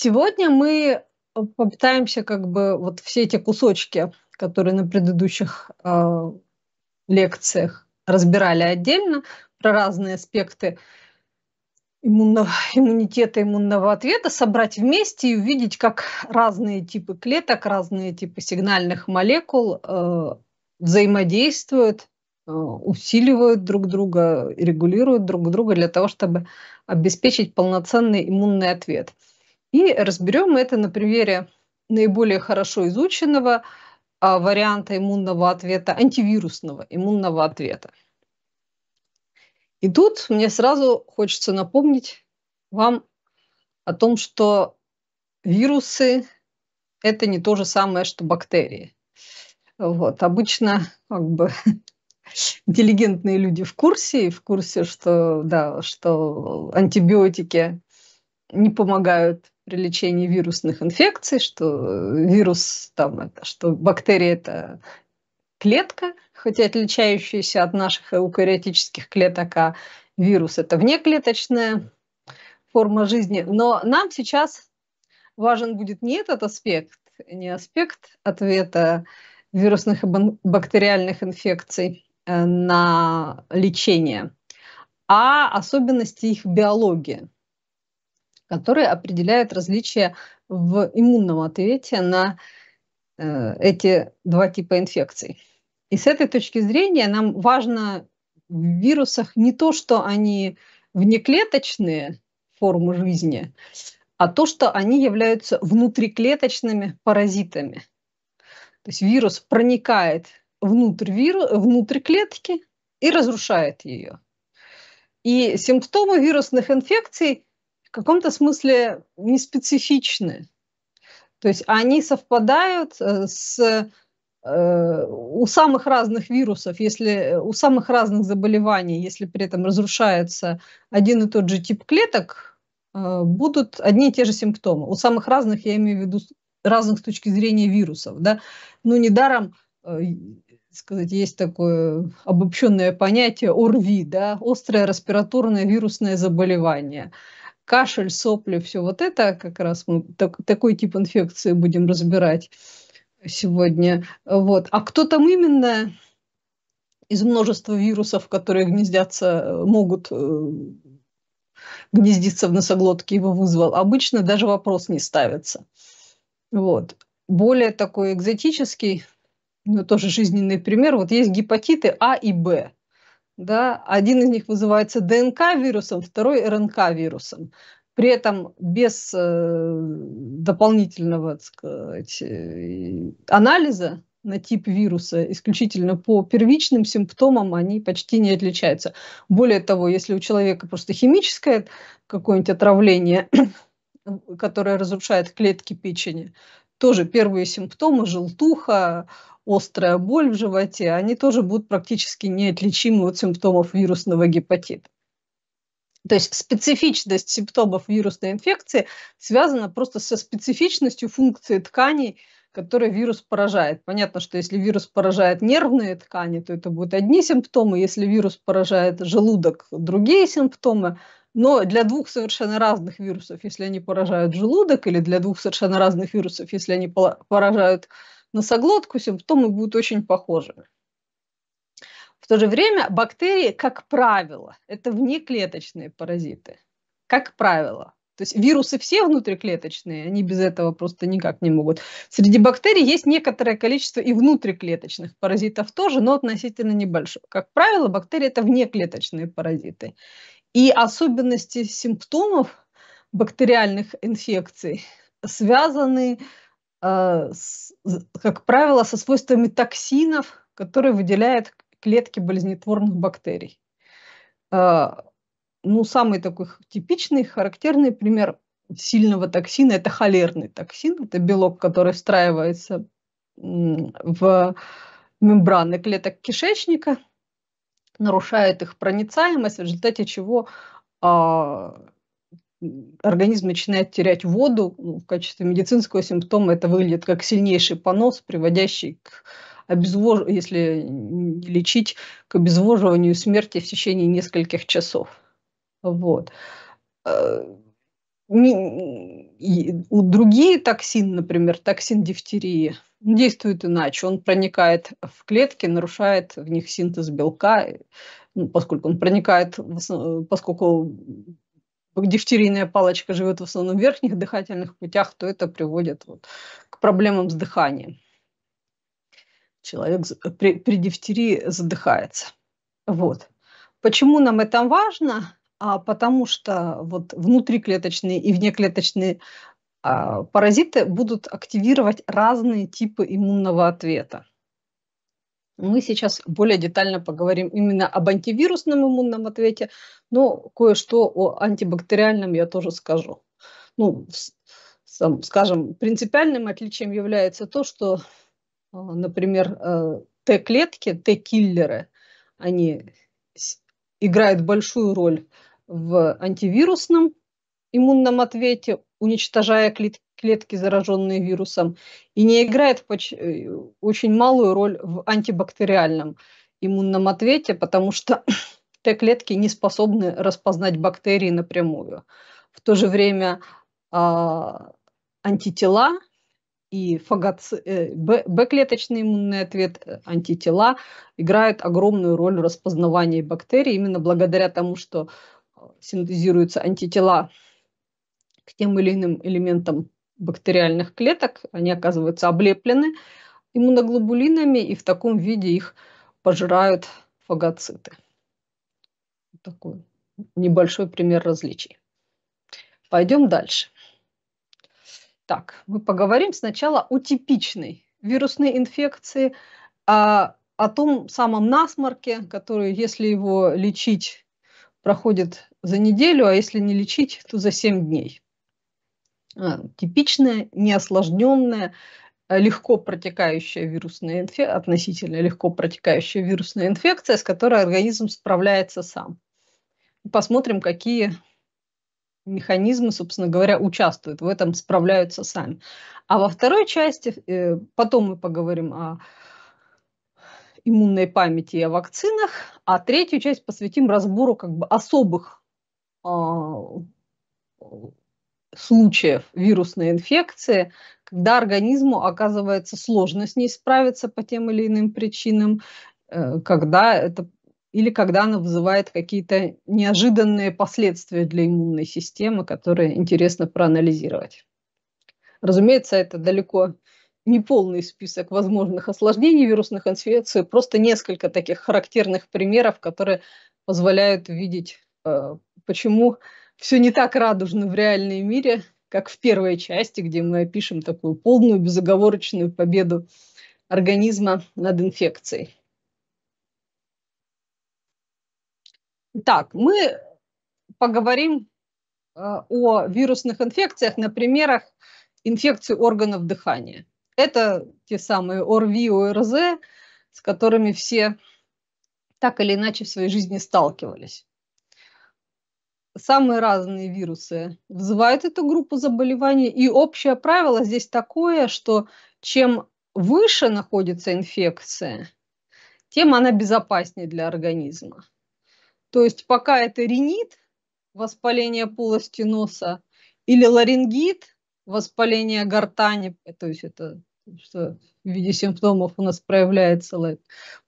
Сегодня мы э, попытаемся как бы вот все эти кусочки, которые на предыдущих э, лекциях разбирали отдельно про разные аспекты иммунного, иммунитета, иммунного ответа, собрать вместе и увидеть, как разные типы клеток, разные типы сигнальных молекул э, взаимодействуют, э, усиливают друг друга, регулируют друг друга для того, чтобы обеспечить полноценный иммунный ответ. И разберем это на примере наиболее хорошо изученного а, варианта иммунного ответа, антивирусного иммунного ответа. И тут мне сразу хочется напомнить вам о том, что вирусы – это не то же самое, что бактерии. Вот, обычно как бы интеллигентные люди в курсе, и в курсе, что, да, что антибиотики не помогают при лечении вирусных инфекций, что э, вирус там это, что бактерия это клетка, хоть и отличающаяся от наших эукариотических клеток, а вирус это внеклеточная форма жизни. Но нам сейчас важен будет не этот аспект, не аспект ответа вирусных и бактериальных инфекций э, на лечение, а особенности их биологии которые определяют различия в иммунном ответе на э, эти два типа инфекций. И с этой точки зрения нам важно в вирусах не то, что они внеклеточные формы жизни, а то, что они являются внутриклеточными паразитами. То есть вирус проникает внутрь, виру, внутрь клетки и разрушает ее. И симптомы вирусных инфекций в каком-то смысле неспецифичны. То есть они совпадают э, с э, у самых разных вирусов, если у самых разных заболеваний, если при этом разрушается один и тот же тип клеток, э, будут одни и те же симптомы. У самых разных, я имею в виду, разных с точки зрения вирусов. Да? Ну, недаром сказать, есть такое обобщенное понятие ОРВИ, да, острое респираторное вирусное заболевание – кашель, сопли, все вот это как раз мы так, такой тип инфекции будем разбирать сегодня. Вот. А кто там именно из множества вирусов, которые гнездятся, могут э, гнездиться в носоглотке, его вызвал, обычно даже вопрос не ставится. Вот. Более такой экзотический, но тоже жизненный пример. Вот есть гепатиты А и Б да, один из них называется ДНК-вирусом, второй РНК-вирусом. При этом без э, дополнительного так сказать, э, анализа на тип вируса исключительно по первичным симптомам они почти не отличаются. Более того, если у человека просто химическое какое-нибудь отравление, которое разрушает клетки печени, тоже первые симптомы – желтуха, острая боль в животе, они тоже будут практически неотличимы от симптомов вирусного гепатита. То есть специфичность симптомов вирусной инфекции связана просто со специфичностью функции тканей, которые вирус поражает. Понятно, что если вирус поражает нервные ткани, то это будут одни симптомы, если вирус поражает желудок, другие симптомы. Но для двух совершенно разных вирусов, если они поражают желудок, или для двух совершенно разных вирусов, если они поражают носоглотку, симптомы будут очень похожи. В то же время бактерии, как правило, это внеклеточные паразиты. Как правило. То есть вирусы все внутриклеточные, они без этого просто никак не могут. Среди бактерий есть некоторое количество и внутриклеточных паразитов тоже, но относительно небольшое. Как правило, бактерии это внеклеточные паразиты. И особенности симптомов бактериальных инфекций связаны с а, как правило, со свойствами токсинов, которые выделяют клетки болезнетворных бактерий. А, ну, самый такой типичный, характерный пример сильного токсина – это холерный токсин. Это белок, который встраивается в мембраны клеток кишечника, нарушает их проницаемость, в результате чего а, организм начинает терять воду, ну, в качестве медицинского симптома это выглядит как сильнейший понос, приводящий к обезвож... если не лечить, к обезвоживанию смерти в течение нескольких часов. Вот. Э, у другие токсины например, токсин дифтерии, действует иначе. Он проникает в клетки, нарушает в них синтез белка, ну, поскольку он проникает, поскольку дифтерийная палочка живет в основном в верхних дыхательных путях, то это приводит вот к проблемам с дыханием. Человек при, при дифтерии задыхается. Вот. Почему нам это важно? А потому что вот внутриклеточные и внеклеточные а, паразиты будут активировать разные типы иммунного ответа. Мы сейчас более детально поговорим именно об антивирусном иммунном ответе, но кое-что о антибактериальном я тоже скажу. Ну, скажем, принципиальным отличием является то, что, э, например, э, Т-клетки, Т-киллеры, они играют большую роль в антивирусном иммунном ответе, уничтожая клетки клетки, зараженные вирусом, и не играет э, очень малую роль в антибактериальном иммунном ответе, потому что Т-клетки не способны распознать бактерии напрямую. В то же время а, антитела и фагоци... Э, Б-клеточный иммунный ответ, э, антитела играют огромную роль в распознавании бактерий именно благодаря тому, что синтезируются антитела к тем или иным элементам бактериальных клеток, они оказываются облеплены иммуноглобулинами, и в таком виде их пожирают фагоциты. Вот такой небольшой пример различий. Пойдем дальше. Так, мы поговорим сначала о типичной вирусной инфекции, о, а, о том самом насморке, который, если его лечить, проходит за неделю, а если не лечить, то за 7 дней. А, типичная, неосложненная, а, легко протекающая вирусная инфекция, относительно легко протекающая вирусная инфекция, с которой организм справляется сам. Посмотрим, какие механизмы, собственно говоря, участвуют в этом, справляются сами. А во второй части, э, потом мы поговорим о иммунной памяти и о вакцинах, а третью часть посвятим разбору как бы особых а, случаев вирусной инфекции, когда организму оказывается сложно с ней справиться по тем или иным причинам, э, когда это или когда она вызывает какие-то неожиданные последствия для иммунной системы, которые интересно проанализировать. Разумеется, это далеко не полный список возможных осложнений вирусных инфекций, просто несколько таких характерных примеров, которые позволяют видеть, э, почему все не так радужно в реальном мире, как в первой части, где мы опишем такую полную безоговорочную победу организма над инфекцией. Так, мы поговорим э, о вирусных инфекциях на примерах инфекции органов дыхания. Это те самые ОРВИ, ОРЗ, с которыми все так или иначе в своей жизни сталкивались самые разные вирусы вызывают эту группу заболеваний. И общее правило здесь такое, что чем выше находится инфекция, тем она безопаснее для организма. То есть пока это ринит, воспаление полости носа, или ларингит, воспаление гортани, то есть это что в виде симптомов у нас проявляется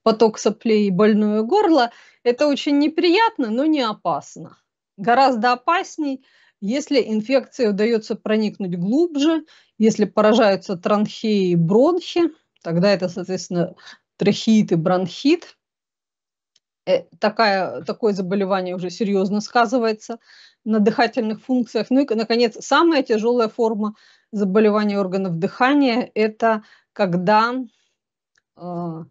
поток соплей и больное горло, это очень неприятно, но не опасно гораздо опасней, если инфекции удается проникнуть глубже, если поражаются транхеи и бронхи, тогда это, соответственно, трахеит и бронхит. Э, такая, такое заболевание уже серьезно сказывается на дыхательных функциях. Ну и, наконец, самая тяжелая форма заболевания органов дыхания – это когда э,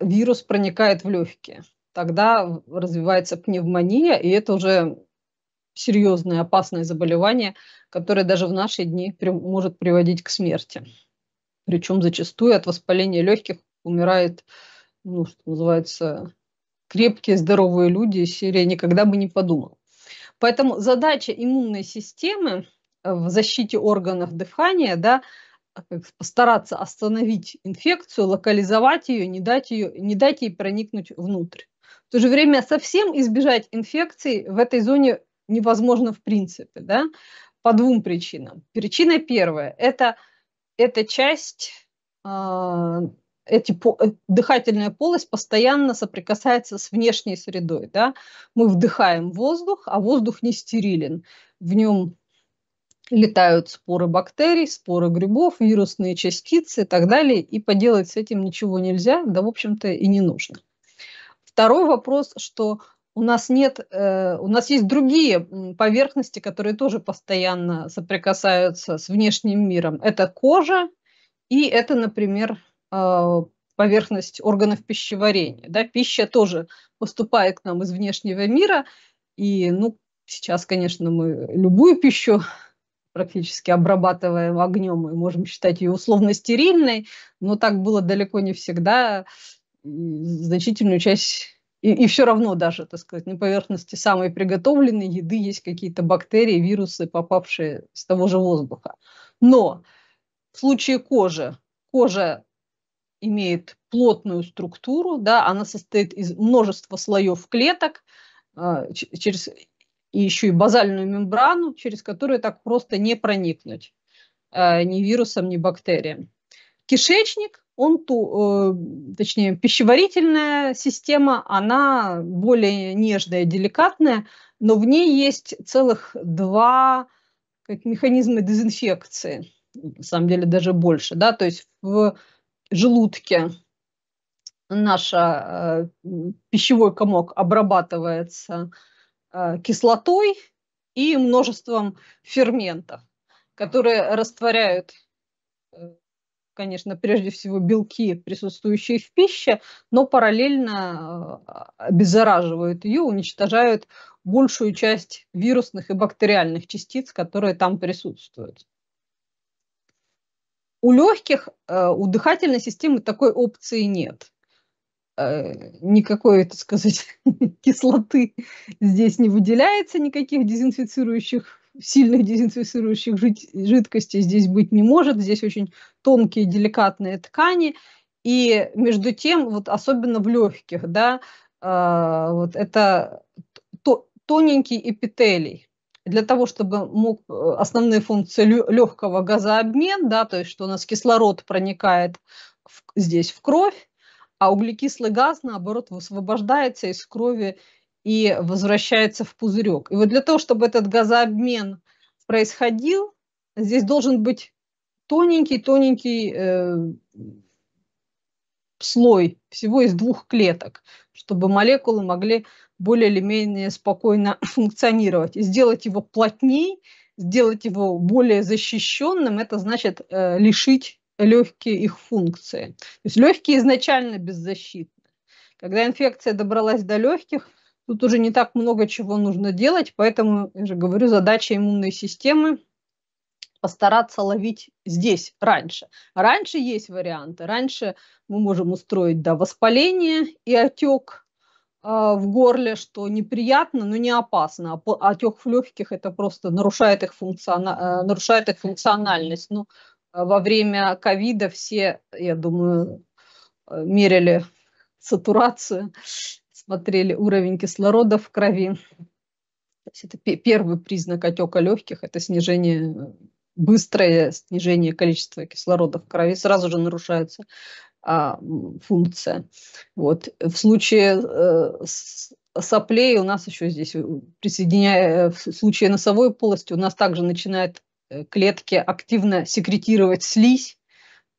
вирус проникает в легкие тогда развивается пневмония, и это уже серьезное опасное заболевание, которое даже в наши дни при, может приводить к смерти. Причем зачастую от воспаления легких умирает, ну, что называется, крепкие, здоровые люди из «Никогда бы не подумал». Поэтому задача иммунной системы э, в защите органов дыхания, да, а постараться остановить инфекцию, локализовать ее, не дать, ее, не дать ей проникнуть внутрь. В то же время совсем избежать инфекции в этой зоне невозможно в принципе, да, по двум причинам. Причина первая – это, эта часть, э, эти, по, э, дыхательная полость постоянно соприкасается с внешней средой, да. Мы вдыхаем воздух, а воздух не стерилен. В нем летают споры бактерий, споры грибов, вирусные частицы и так далее, и поделать с этим ничего нельзя, да, в общем-то, и не нужно. Второй вопрос, что у нас нет, э, у нас есть другие поверхности, которые тоже постоянно соприкасаются с внешним миром. Это кожа и это, например, э, поверхность органов пищеварения. Да? Пища тоже поступает к нам из внешнего мира, и ну, сейчас, конечно, мы любую пищу практически обрабатываем огнем и можем считать ее условно стерильной, но так было далеко не всегда. Э, значительную часть и, и все равно даже, так сказать, на поверхности самой приготовленной еды есть какие-то бактерии, вирусы, попавшие с того же воздуха. Но в случае кожи, кожа имеет плотную структуру, да, она состоит из множества слоев клеток, э, через, и еще и базальную мембрану, через которую так просто не проникнуть э, ни вирусом, ни бактериям. Кишечник он, ту, э, точнее, пищеварительная система, она более нежная, деликатная, но в ней есть целых два как, механизма дезинфекции, на самом деле даже больше, да, то есть в желудке наша э, пищевой комок обрабатывается э, кислотой и множеством ферментов, которые растворяют э, конечно, прежде всего белки, присутствующие в пище, но параллельно э, обеззараживают ее, уничтожают большую часть вирусных и бактериальных частиц, которые там присутствуют. У легких, э, у дыхательной системы такой опции нет. Э, никакой, так сказать, кислоты здесь не выделяется, никаких дезинфицирующих сильных дезинфицирующих жидкостей здесь быть не может. Здесь очень тонкие деликатные ткани, и между тем, вот особенно в легких, да, э, вот это то, тоненький эпителий. Для того, чтобы мог э, основные функции легкого газообмен, да, то есть что у нас кислород проникает в, здесь в кровь, а углекислый газ, наоборот, высвобождается из крови и возвращается в пузырек. И вот для того, чтобы этот газообмен происходил, здесь должен быть тоненький-тоненький э, слой всего из двух клеток, чтобы молекулы могли более или менее спокойно функционировать. И сделать его плотней, сделать его более защищенным, это значит э, лишить легкие их функции. То есть легкие изначально беззащитны. Когда инфекция добралась до легких, тут уже не так много чего нужно делать, поэтому, я же говорю, задача иммунной системы постараться ловить здесь раньше. Раньше есть варианты. Раньше мы можем устроить да, воспаление и отек э, в горле, что неприятно, но не опасно. А отек в легких это просто нарушает их, функциона... Э, нарушает их функциональность. Ну, во время ковида все, я думаю, э, мерили сатурацию, смотрели уровень кислорода в крови. То есть это первый признак отека легких, это снижение э, быстрое снижение количества кислорода в крови, сразу же нарушается а, функция. Вот. В случае э, с соплей у нас еще здесь э, присоединяя, э, в случае носовой полости у нас также начинают э, клетки активно секретировать слизь,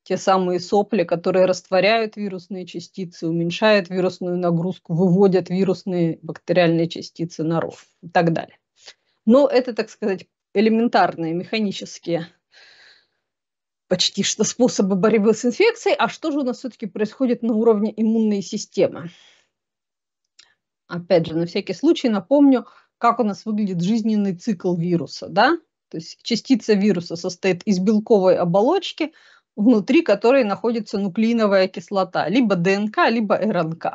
те самые сопли, которые растворяют вирусные частицы, уменьшают вирусную нагрузку, выводят вирусные бактериальные частицы наружу и так далее. Но это, так сказать, элементарные, механические почти что способы борьбы с инфекцией, а что же у нас все-таки происходит на уровне иммунной системы. Опять же, на всякий случай напомню, как у нас выглядит жизненный цикл вируса. Да? То есть частица вируса состоит из белковой оболочки, внутри которой находится нуклеиновая кислота, либо ДНК, либо РНК.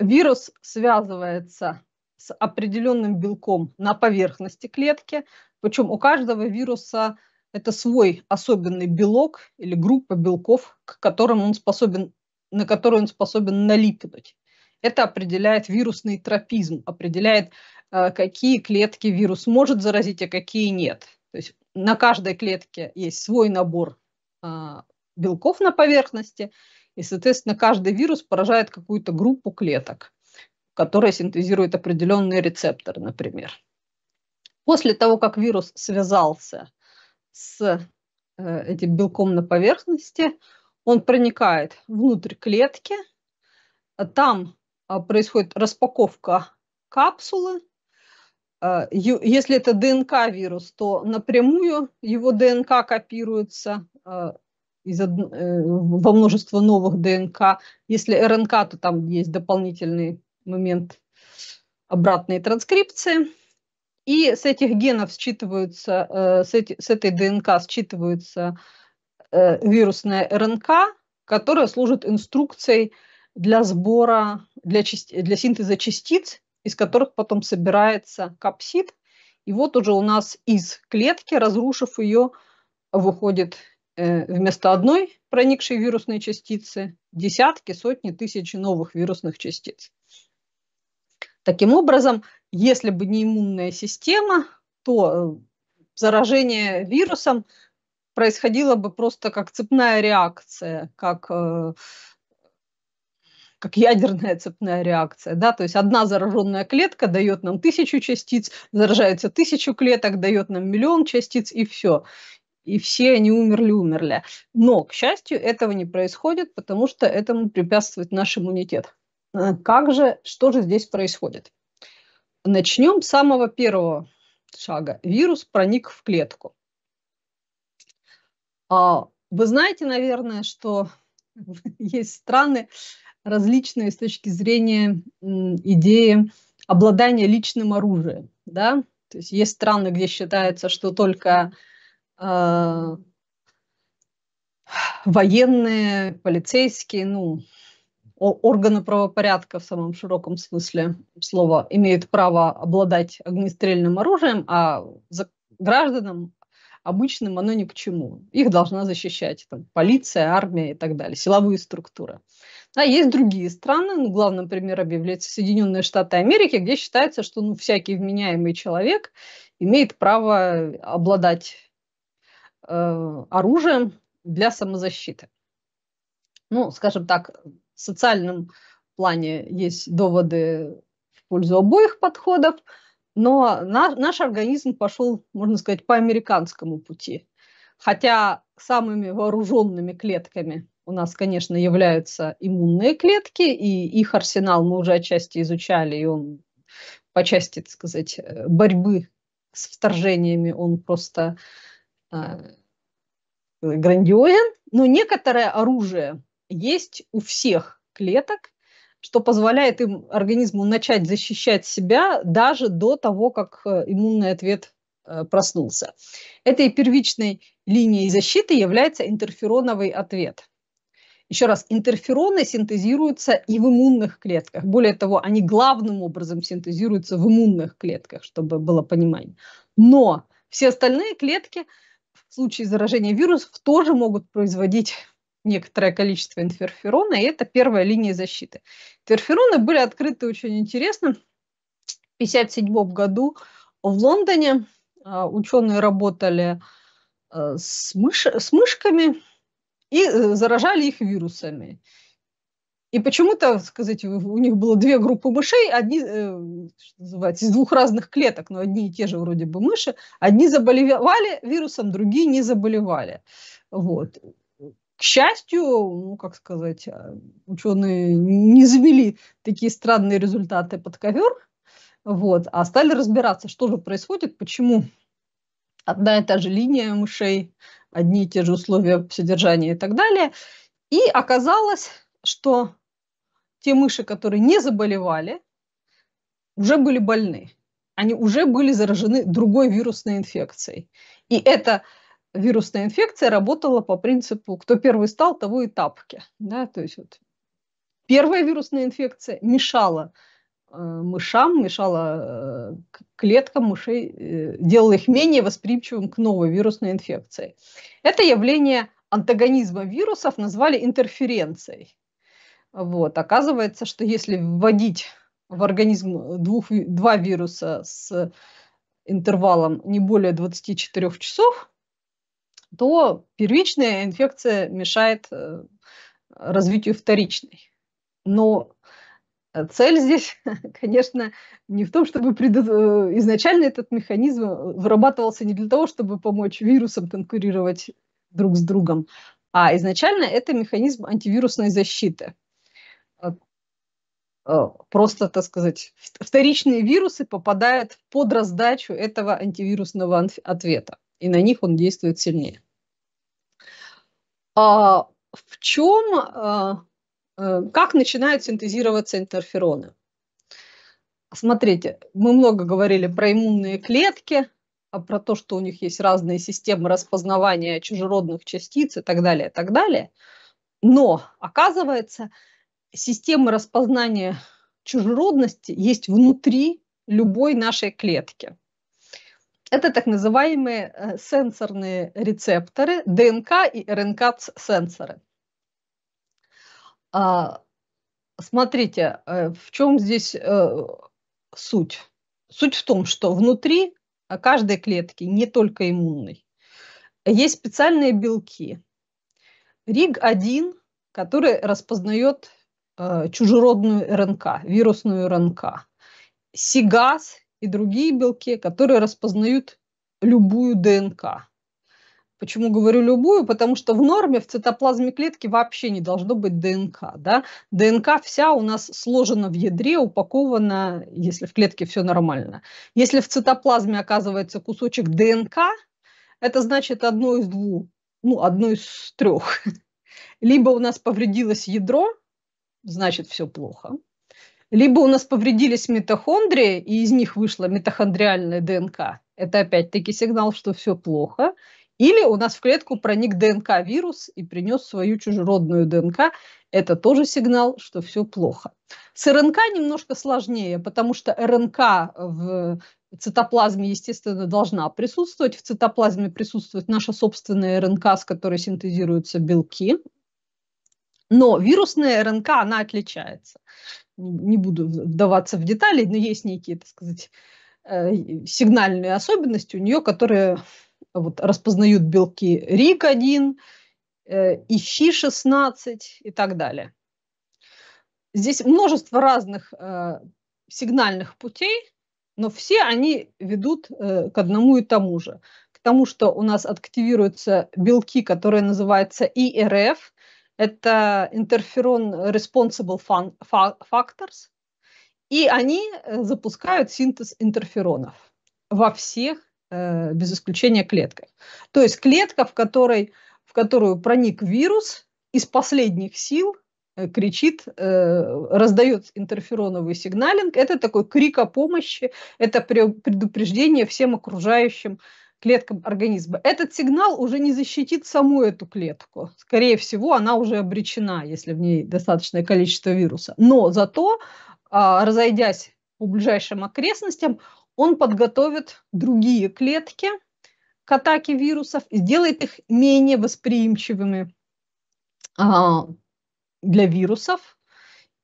Вирус связывается с определенным белком на поверхности клетки. Причем у каждого вируса это свой особенный белок или группа белков, к которым он способен, на которые он способен налипнуть. Это определяет вирусный тропизм, определяет, э, какие клетки вирус может заразить, а какие нет. То есть на каждой клетке есть свой набор э, белков на поверхности, и, соответственно, каждый вирус поражает какую-то группу клеток которая синтезирует определенный рецептор, например. После того, как вирус связался с э, этим белком на поверхности, он проникает внутрь клетки, там э, происходит распаковка капсулы. Э, если это ДНК-вирус, то напрямую его ДНК копируется из, во множество новых ДНК. Если РНК, то там есть дополнительный момент обратной транскрипции. И с этих генов считываются, э, с, этой ДНК считываются э, вирусная РНК, которая служит инструкцией для сбора, для, части, для синтеза частиц, из которых потом собирается капсид. И вот уже у нас из клетки, разрушив ее, выходит э, вместо одной проникшей вирусной частицы десятки, сотни, тысячи новых вирусных частиц. Таким образом, если бы не иммунная система, то э, заражение вирусом происходило бы просто как цепная реакция, как э, как ядерная цепная реакция, да, то есть одна зараженная клетка дает нам тысячу частиц, заражается тысячу клеток, дает нам миллион частиц и все. И все они умерли, умерли. Но, к счастью, этого не происходит, потому что этому препятствует наш иммунитет. Э, как же, что же здесь происходит? Начнем с самого первого шага. Вирус проник в клетку. А, вы знаете, наверное, что есть страны различные с точки зрения идеи обладания личным оружием. Да? То есть есть страны, где считается, что только э, военные, полицейские, ну, органы правопорядка в самом широком смысле слова имеют право обладать огнестрельным оружием, а гражданам обычным оно ни к чему. Их должна защищать там, полиция, армия и так далее, силовые структуры. Да, есть другие страны, ну, главным примером является Соединенные Штаты Америки, где считается, что ну, всякий вменяемый человек имеет право обладать э, оружием для самозащиты. Ну, скажем так, социальном плане есть доводы в пользу обоих подходов, но на, наш организм пошел, можно сказать, по американскому пути. Хотя самыми вооруженными клетками у нас, конечно, являются иммунные клетки, и их арсенал мы уже отчасти изучали, и он по части, так сказать, э, борьбы с вторжениями, он просто э, грандиозен. Но некоторое оружие есть у всех клеток, что позволяет им организму начать защищать себя даже до того, как э, иммунный ответ э, проснулся. Этой первичной линией защиты является интерфероновый ответ. Еще раз, интерфероны синтезируются и в иммунных клетках. Более того, они главным образом синтезируются в иммунных клетках, чтобы было понимание. Но все остальные клетки в случае заражения вирусов тоже могут производить некоторое количество интерферона, и это первая линия защиты. Интерфероны были открыты очень интересно. В 1957 году в Лондоне а, ученые работали э, с, мыш с мышками и э, заражали их вирусами. И почему-то, сказать, у них было две группы мышей, одни, э, что называется, из двух разных клеток, но одни и те же вроде бы мыши, одни заболевали вирусом, другие не заболевали. Вот к счастью, ну, как сказать, э, ученые не завели такие странные результаты под ковер, вот, а стали разбираться, что же происходит, почему одна и та же линия мышей, одни и те же условия содержания и так далее. И оказалось, что те мыши, которые не заболевали, уже были больны. Они уже были заражены другой вирусной инфекцией. И это вирусная инфекция работала по принципу «кто первый стал, того и тапки». Да? То есть вот первая вирусная инфекция мешала э, мышам, мешала э, клеткам мышей, э, делала их менее восприимчивым к новой вирусной инфекции. Это явление антагонизма вирусов назвали интерференцией. Вот. Оказывается, что если вводить в организм двух, два вируса с интервалом не более 24 часов, то первичная инфекция мешает э, развитию вторичной. Но э, цель здесь, конечно, не в том, чтобы предот... Э, изначально этот механизм вырабатывался не для того, чтобы помочь вирусам конкурировать друг с другом, а изначально это механизм антивирусной защиты. Просто, так сказать, вторичные вирусы попадают под раздачу этого антивирусного ответа и на них он действует сильнее. А в чем, а, э, как начинают синтезироваться интерфероны? Смотрите, мы много говорили про иммунные клетки, а про то, что у них есть разные системы распознавания чужеродных частиц и так далее, и так далее. Но, оказывается, системы распознания чужеродности есть внутри любой нашей клетки. Это так называемые э, сенсорные рецепторы, ДНК и РНК-сенсоры. А, смотрите, э, в чем здесь э, суть? Суть в том, что внутри каждой клетки, не только иммунной, есть специальные белки. РИГ-1, который распознает чужеродную РНК, вирусную РНК. СИГАС и другие белки, которые распознают любую ДНК. Почему говорю любую? Потому что в норме в цитоплазме клетки вообще не должно быть ДНК. Да? ДНК вся у нас сложена в ядре, упакована, если в клетке все нормально. Если в цитоплазме оказывается кусочек ДНК, это значит одно из двух, ну, одно из трех. Либо у нас повредилось ядро, значит все плохо. Либо у нас повредились митохондрии, и из них вышла митохондриальная ДНК. Это опять-таки сигнал, что все плохо. Или у нас в клетку проник ДНК-вирус и принес свою чужеродную ДНК. Это тоже сигнал, что все плохо. С РНК немножко сложнее, потому что РНК в цитоплазме, естественно, должна присутствовать. В цитоплазме присутствует наша собственная РНК, с которой синтезируются белки. Но вирусная РНК, она отличается не буду вдаваться в детали, но есть некие, так сказать, э, сигнальные особенности у нее, которые вот, распознают белки РИК-1 э, и ФИ-16 и так далее. Здесь множество разных э, сигнальных путей, но все они ведут к одному и тому же. К тому, что у нас активируются белки, которые называются ИРФ, это interferon responsible factors, и они э, запускают синтез интерферонов во всех, э, без исключения, клетках. То есть клетка, в, которой, в которую проник вирус, из последних сил э, кричит, раздает интерфероновый сигналинг. Это такой крик о помощи, это предупреждение всем окружающим клеткам организма, этот сигнал уже не защитит саму эту клетку. Скорее всего, она уже обречена, если в ней достаточное количество вируса. Но зато, а, разойдясь по ближайшим окрестностям, он подготовит другие клетки к атаке вирусов и сделает их менее восприимчивыми а, для вирусов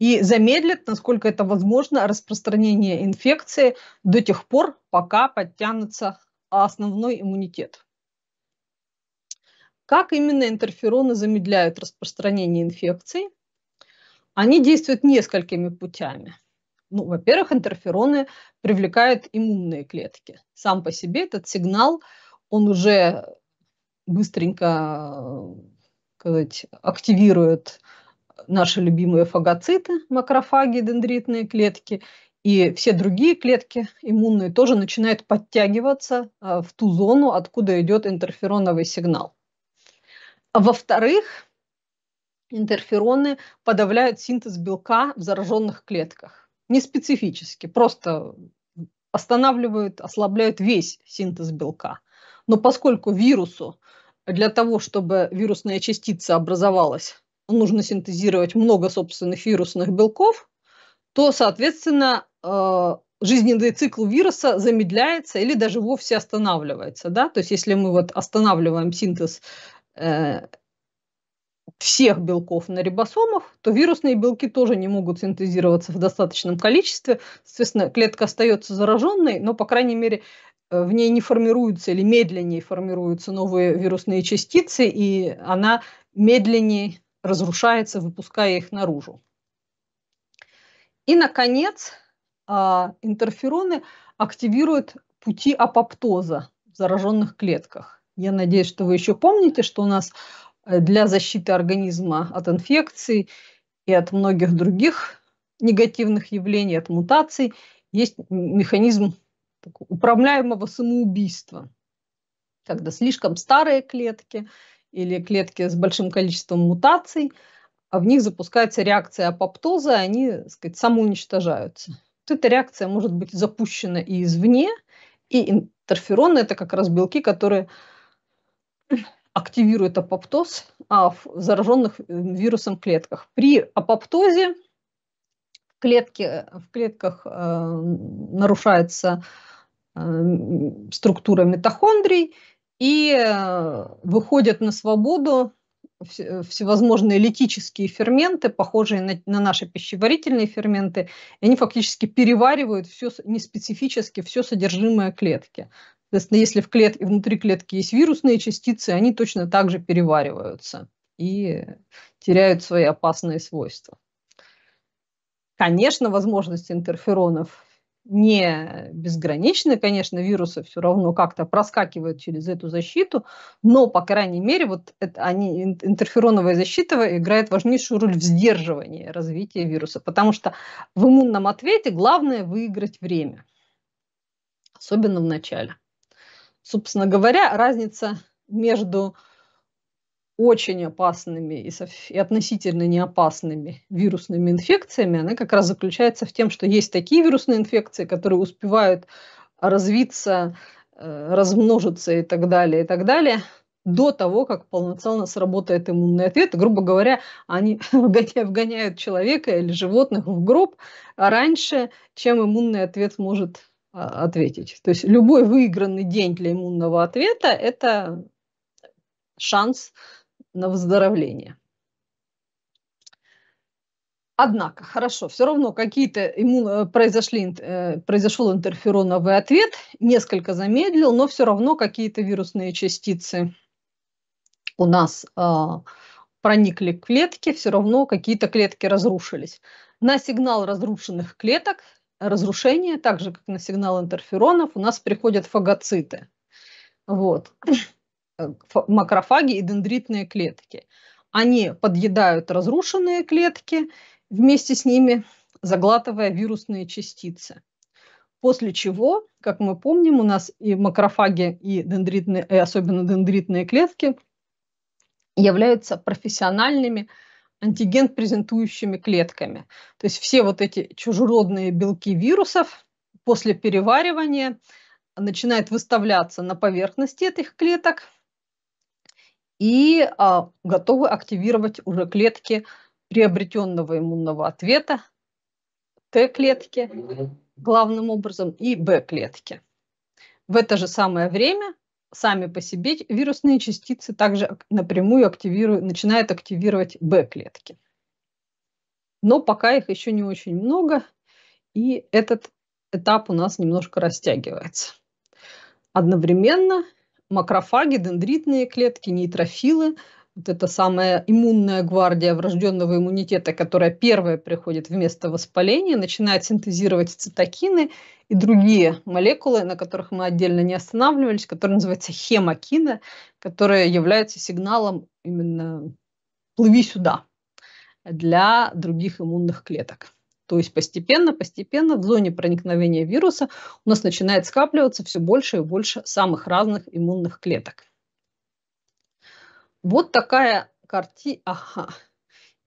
и замедлит, насколько это возможно, распространение инфекции до тех пор, пока подтянутся а основной иммунитет. Как именно интерфероны замедляют распространение инфекции? Они действуют несколькими путями. Ну, во-первых, интерфероны привлекают иммунные клетки. Сам по себе этот сигнал, он уже быстренько э, сказать, активирует наши любимые фагоциты, макрофаги, дендритные клетки, и все другие клетки иммунные тоже начинают подтягиваться а, в ту зону, откуда идет интерфероновый сигнал. А во-вторых, интерфероны подавляют синтез белка в зараженных клетках. Не специфически, просто останавливают, ослабляют весь синтез белка. Но поскольку вирусу для того, чтобы вирусная частица образовалась, нужно синтезировать много собственных вирусных белков, то, соответственно, а, жизненный цикл вируса замедляется или даже вовсе останавливается. Да? То есть если мы вот останавливаем синтез э, всех белков на рибосомах, то вирусные белки тоже не могут синтезироваться в достаточном количестве. Соответственно, клетка остается зараженной, но, по крайней мере, э, в ней не формируются или медленнее формируются новые вирусные частицы, и она медленнее разрушается, выпуская их наружу. И, наконец, а, интерфероны активируют пути апоптоза в зараженных клетках. Я надеюсь, что вы еще помните, что у нас э, для защиты организма от инфекций и от многих других негативных явлений, от мутаций, есть механизм управляемого самоубийства, когда слишком старые клетки или клетки с большим количеством мутаций, а в них запускается реакция апоптоза, и они, так сказать, самоуничтожаются вот эта реакция может быть запущена и извне, и интерфероны – это как раз белки, которые активируют апоптоз а, в зараженных э, вирусом клетках. При апоптозе в, э, в клетках э, нарушается э, структура митохондрий, и э, выходят на свободу Э, всевозможные литические ферменты, похожие на, на наши пищеварительные ферменты, и они фактически переваривают все неспецифически все содержимое клетки. Соответственно, если в клетке, внутри клетки есть вирусные частицы, они точно так же перевариваются и теряют свои опасные свойства. Конечно, возможность интерферонов не безграничны, конечно, вирусы все равно как-то проскакивают через эту защиту, но, по крайней мере, вот это, они, интерфероновая защита играет важнейшую роль в сдерживании развития вируса, потому что в иммунном ответе главное выиграть время, особенно в начале. Собственно говоря, разница между очень опасными и, со, и относительно неопасными вирусными инфекциями, она как раз заключается в том, что есть такие вирусные инфекции, которые успевают развиться, э, размножиться и так далее, и так далее, до того, как полноценно сработает иммунный ответ. грубо говоря, они вгоняют человека или животных в гроб раньше, чем иммунный ответ может а, ответить. То есть любой выигранный день для иммунного ответа – это шанс на выздоровление. Однако, хорошо, все равно какие-то э, произошли, э, произошел интерфероновый ответ, несколько замедлил, но все равно какие-то вирусные частицы у нас э, проникли к клетке, все равно какие-то клетки разрушились. На сигнал разрушенных клеток, разрушение, так же как на сигнал интерферонов, у нас приходят фагоциты. Вот. Э, макрофаги и дендритные клетки. Они подъедают разрушенные клетки вместе с ними, заглатывая вирусные частицы. После чего, как мы помним, у нас и макрофаги, и, дендритные, и особенно дендритные клетки являются профессиональными антиген презентующими клетками. То есть все вот эти чужеродные белки вирусов после переваривания начинают выставляться на поверхности этих клеток, и а, готовы активировать уже клетки приобретенного иммунного ответа, Т-клетки главным образом и Б-клетки. В это же самое время сами по себе вирусные частицы также напрямую активируют, начинают активировать Б-клетки. Но пока их еще не очень много, и этот этап у нас немножко растягивается. Одновременно макрофаги, дендритные клетки, нейтрофилы, вот эта самая иммунная гвардия врожденного иммунитета, которая первая приходит вместо воспаления, начинает синтезировать цитокины и другие молекулы, на которых мы отдельно не останавливались, которые называются хемокины, которые являются сигналом именно «плыви сюда» для других иммунных клеток. То есть постепенно, постепенно в зоне проникновения вируса у нас начинает скапливаться все больше и больше самых разных иммунных клеток. Вот такая карти... Ага.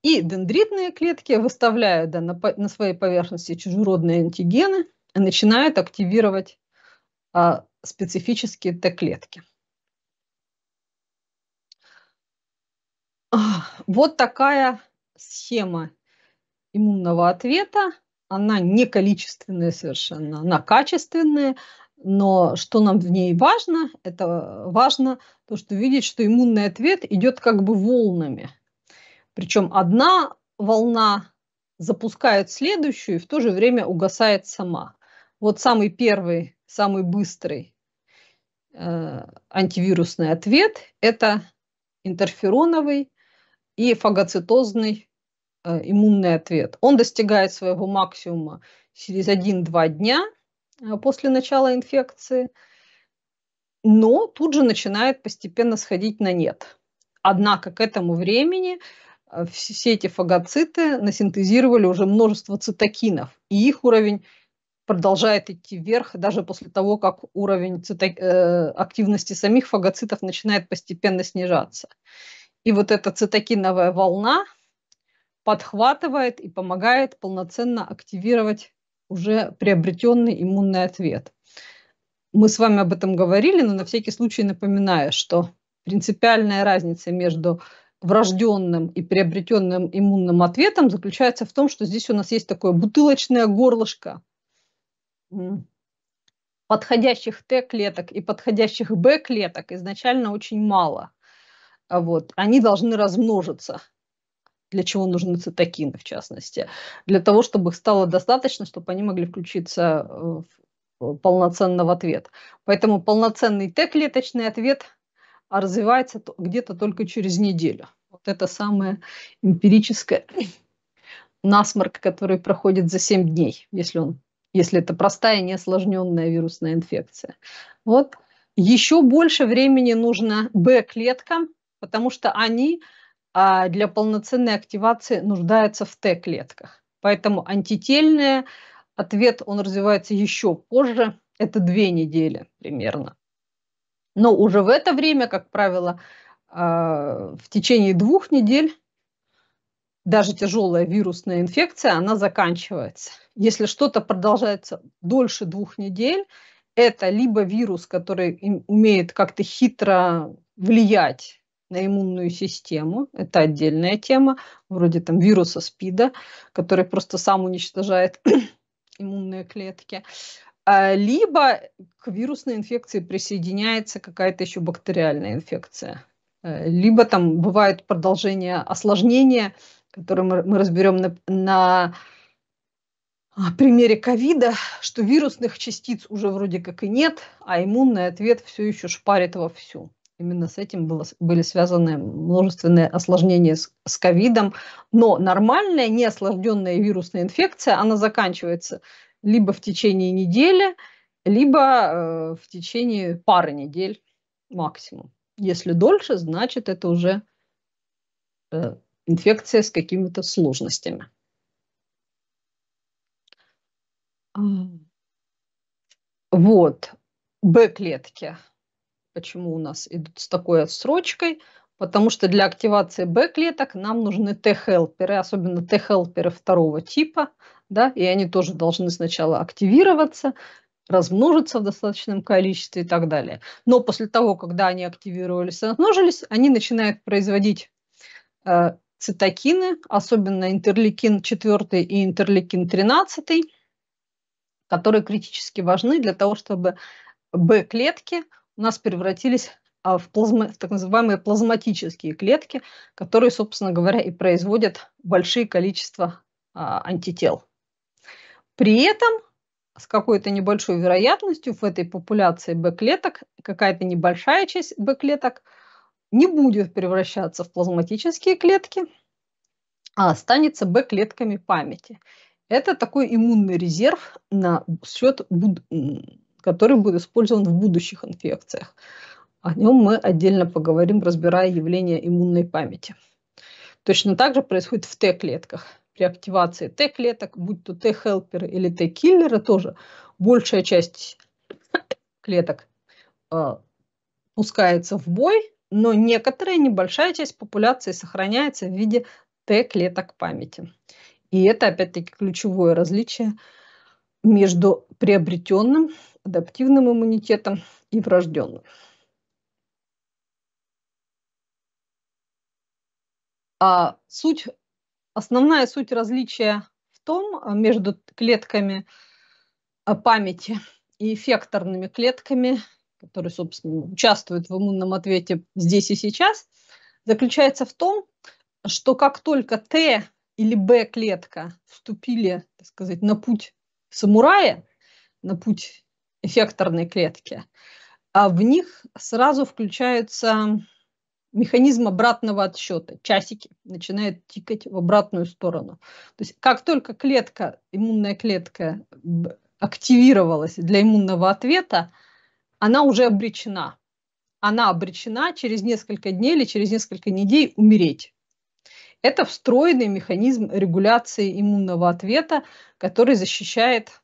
И дендритные клетки выставляют да, на, на своей поверхности чужеродные антигены и начинают активировать а, специфические Т-клетки. Вот такая схема иммунного ответа, она не количественная совершенно, она качественная, но что нам в ней важно, это важно то, что видеть, что иммунный ответ идет как бы волнами. Причем одна волна запускает следующую и в то же время угасает сама. Вот самый первый, самый быстрый э, антивирусный ответ – это интерфероновый и фагоцитозный Э, иммунный ответ. Он достигает своего максимума через 1-2 дня э, после начала инфекции, но тут же начинает постепенно сходить на нет. Однако к этому времени э, все эти фагоциты насинтезировали уже множество цитокинов, и их уровень продолжает идти вверх даже после того, как уровень цито- активности самих фагоцитов начинает постепенно снижаться. И вот эта цитокиновая волна подхватывает и помогает полноценно активировать уже приобретенный иммунный ответ. Мы с вами об этом говорили, но на всякий случай напоминаю, что принципиальная разница между врожденным и приобретенным иммунным ответом заключается в том, что здесь у нас есть такое бутылочное горлышко подходящих Т-клеток и подходящих Б-клеток изначально очень мало. А вот. Они должны размножиться для чего нужны цитокины, в частности, для того, чтобы их стало достаточно, чтобы они могли включиться э, в э, полноценно в ответ. Поэтому полноценный Т-клеточный ответ а развивается где-то только через неделю. Вот это самое эмпирическое насморк, который проходит за 7 дней, если, он, если это простая неосложненная вирусная инфекция. Вот. Еще больше времени нужно Б-клеткам, потому что они а для полноценной активации нуждается в Т-клетках. Поэтому антительные, ответ он развивается еще позже, это две недели примерно. Но уже в это время, как правило, а, в течение двух недель даже тяжелая вирусная инфекция, она заканчивается. Если что-то продолжается дольше двух недель, это либо вирус, который умеет как-то хитро влиять на иммунную систему. Это отдельная тема, вроде там вируса СПИДа, который просто сам уничтожает иммунные клетки. А, либо к вирусной инфекции присоединяется какая-то еще бактериальная инфекция. Э, либо там бывает продолжение осложнения, которое мы, мы разберем на, на а, примере ковида, что вирусных частиц уже вроде как и нет, а иммунный ответ все еще шпарит вовсю. Именно с этим было, были связаны множественные осложнения с, ковидом. Но нормальная неосложненная вирусная инфекция, она заканчивается либо в течение недели, либо э, в течение пары недель максимум. Если дольше, значит это уже э, инфекция с какими-то сложностями. Вот, Б-клетки почему у нас идут с такой отсрочкой, потому что для активации Б-клеток нам нужны Т-хелперы, особенно Т-хелперы второго типа, да, и они тоже должны сначала активироваться, размножиться в достаточном количестве и так далее. Но после того, когда они активировались и размножились, они начинают производить э, цитокины, особенно интерлейкин 4 и интерлейкин 13, которые критически важны для того, чтобы b клетки у нас превратились а, в, плазма, в так называемые плазматические клетки, которые, собственно говоря, и производят большие количества а, антител. При этом с какой-то небольшой вероятностью в этой популяции Б-клеток какая-то небольшая часть Б-клеток не будет превращаться в плазматические клетки, а останется Б-клетками памяти. Это такой иммунный резерв на счет который будет использован в будущих инфекциях. О нем мы отдельно поговорим, разбирая явление иммунной памяти. Точно так же происходит в Т-клетках. При активации Т-клеток, будь то Т-хелперы или Т-киллеры, тоже большая часть клеток э, пускается в бой, но некоторая небольшая часть популяции сохраняется в виде Т-клеток памяти. И это, опять-таки, ключевое различие – между приобретенным адаптивным иммунитетом и врожденным. А суть, основная суть различия в том а, между клетками а, памяти и эффекторными клетками, которые, собственно, участвуют в иммунном ответе здесь и сейчас, заключается в том, что как только Т или Б клетка вступили, так сказать, на путь самурая на путь эффекторной клетки, а в них сразу включаются механизм обратного отсчета, часики начинают тикать в обратную сторону. То есть как только клетка, иммунная клетка активировалась для иммунного ответа, она уже обречена. Она обречена через несколько дней или через несколько недель умереть. Это встроенный механизм регуляции иммунного ответа, который защищает,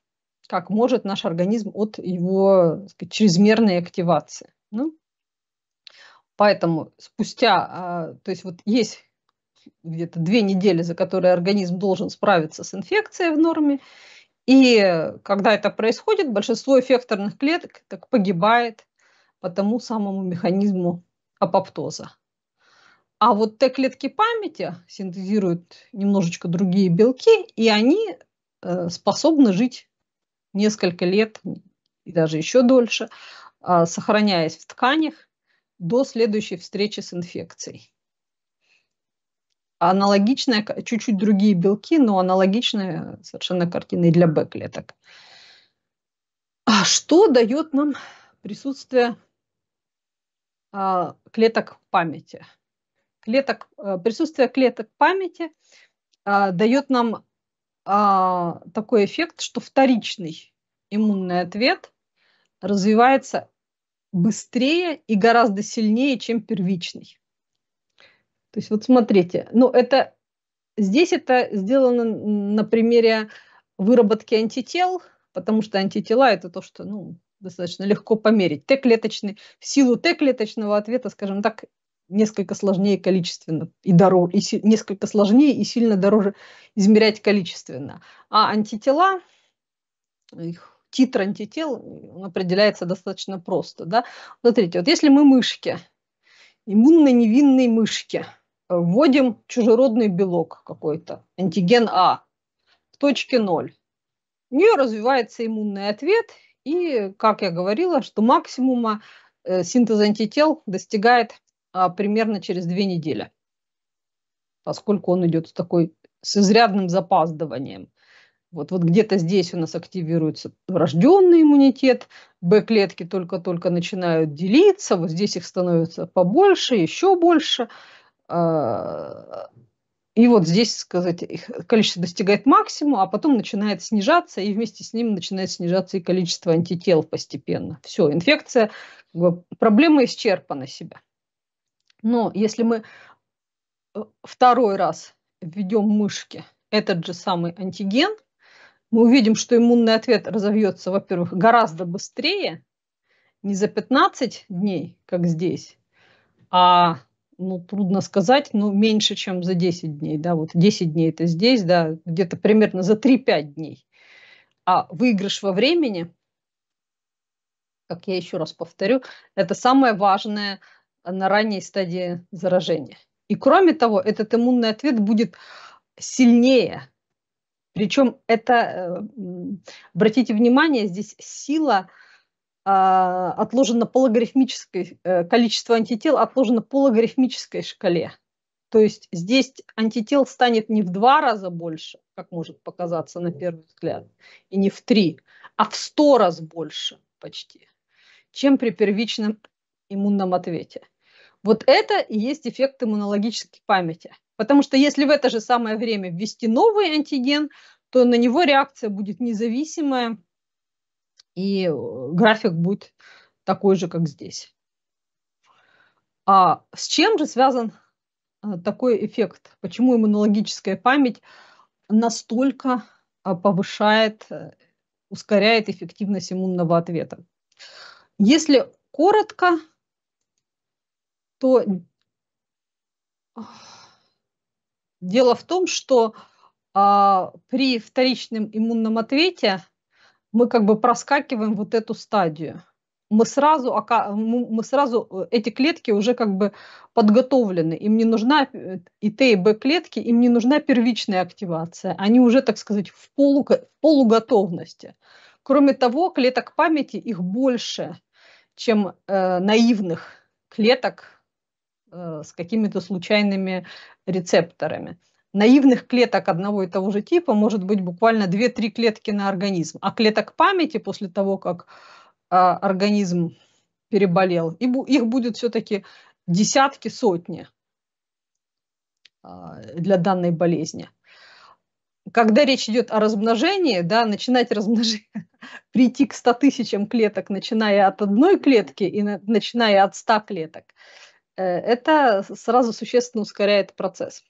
как может, наш организм от его сказать, чрезмерной активации. Ну, поэтому спустя, а, то есть вот есть где-то две недели, за которые организм должен справиться с инфекцией в норме, и когда это происходит, большинство эффекторных клеток так погибает по тому самому механизму апоптоза. А вот Т-клетки памяти синтезируют немножечко другие белки, и они э, способны жить несколько лет и даже еще дольше, а, сохраняясь в тканях до следующей встречи с инфекцией. Аналогичные, чуть-чуть другие белки, но аналогичная совершенно картина и для Б-клеток. А что дает нам присутствие э, клеток памяти? клеток, э, присутствие клеток памяти э, дает нам э, такой эффект, что вторичный иммунный ответ развивается быстрее и гораздо сильнее, чем первичный. То есть вот смотрите, ну это здесь это сделано на примере выработки антител, потому что антитела это то, что ну, достаточно легко померить. Т-клеточный, в силу Т-клеточного ответа, скажем так, несколько сложнее количественно и дороже, и си, несколько сложнее и сильно дороже измерять количественно. А антитела, их титр антител определяется достаточно просто. Да? Смотрите, вот если мы мышки, иммунно невинные мышки, вводим чужеродный белок какой-то, антиген А, в точке 0, у нее развивается иммунный ответ, и, как я говорила, что максимума э, синтез антител достигает а, примерно через две недели, поскольку он идет с такой с изрядным запаздыванием. Вот, вот где-то здесь у нас активируется врожденный иммунитет, Б-клетки только-только начинают делиться, вот здесь их становится побольше, еще больше. А, и вот здесь, сказать, их количество достигает максимума, а потом начинает снижаться, и вместе с ним начинает снижаться и количество антител постепенно. Все, инфекция, проблема исчерпана себя. Но если мы э, второй раз введем мышке этот же самый антиген, мы увидим, что иммунный ответ разовьется, во-первых, гораздо быстрее, не за 15 дней, как здесь, а, ну, трудно сказать, ну меньше, чем за 10 дней, да, вот 10 дней это здесь, да, где-то примерно за 3-5 дней. А выигрыш во времени, как я еще раз повторю, это самое важное – на ранней стадии заражения. И кроме того, этот иммунный ответ будет сильнее. Причем это, э, обратите внимание, здесь сила а, отложена по логарифмической, э, количество антител отложено по логарифмической шкале. То есть здесь антител станет не в два раза больше, как может показаться на первый взгляд, и не в три, а в сто раз больше почти, чем при первичном иммунном ответе. Вот это и есть эффект иммунологической памяти. Потому что если в это же самое время ввести новый антиген, то на него реакция будет независимая, и э, график будет такой же, как здесь. А с чем же связан э, такой эффект? Почему иммунологическая память настолько э, повышает, ускоряет эффективность иммунного ответа? Если коротко, что дело в том, что а, при вторичном иммунном ответе мы как бы проскакиваем вот эту стадию. Мы сразу, мы сразу, э, эти клетки уже как бы подготовлены, им не нужна э, и Т, и Б клетки, им не нужна первичная активация, они уже, так сказать, в, полу, в полуготовности. Кроме того, клеток памяти их больше, чем э, наивных клеток Э, с какими-то случайными рецепторами. Наивных клеток одного и того же типа может быть буквально 2-3 клетки на организм, а клеток памяти после того, как а, организм переболел, их будет все-таки десятки, сотни а, для данной болезни. Когда речь идет о размножении, да, начинать размножение, прийти к 100 тысячам клеток, начиная от одной клетки и начиная от 100 клеток – Э, это сразу существенно ускоряет процесс.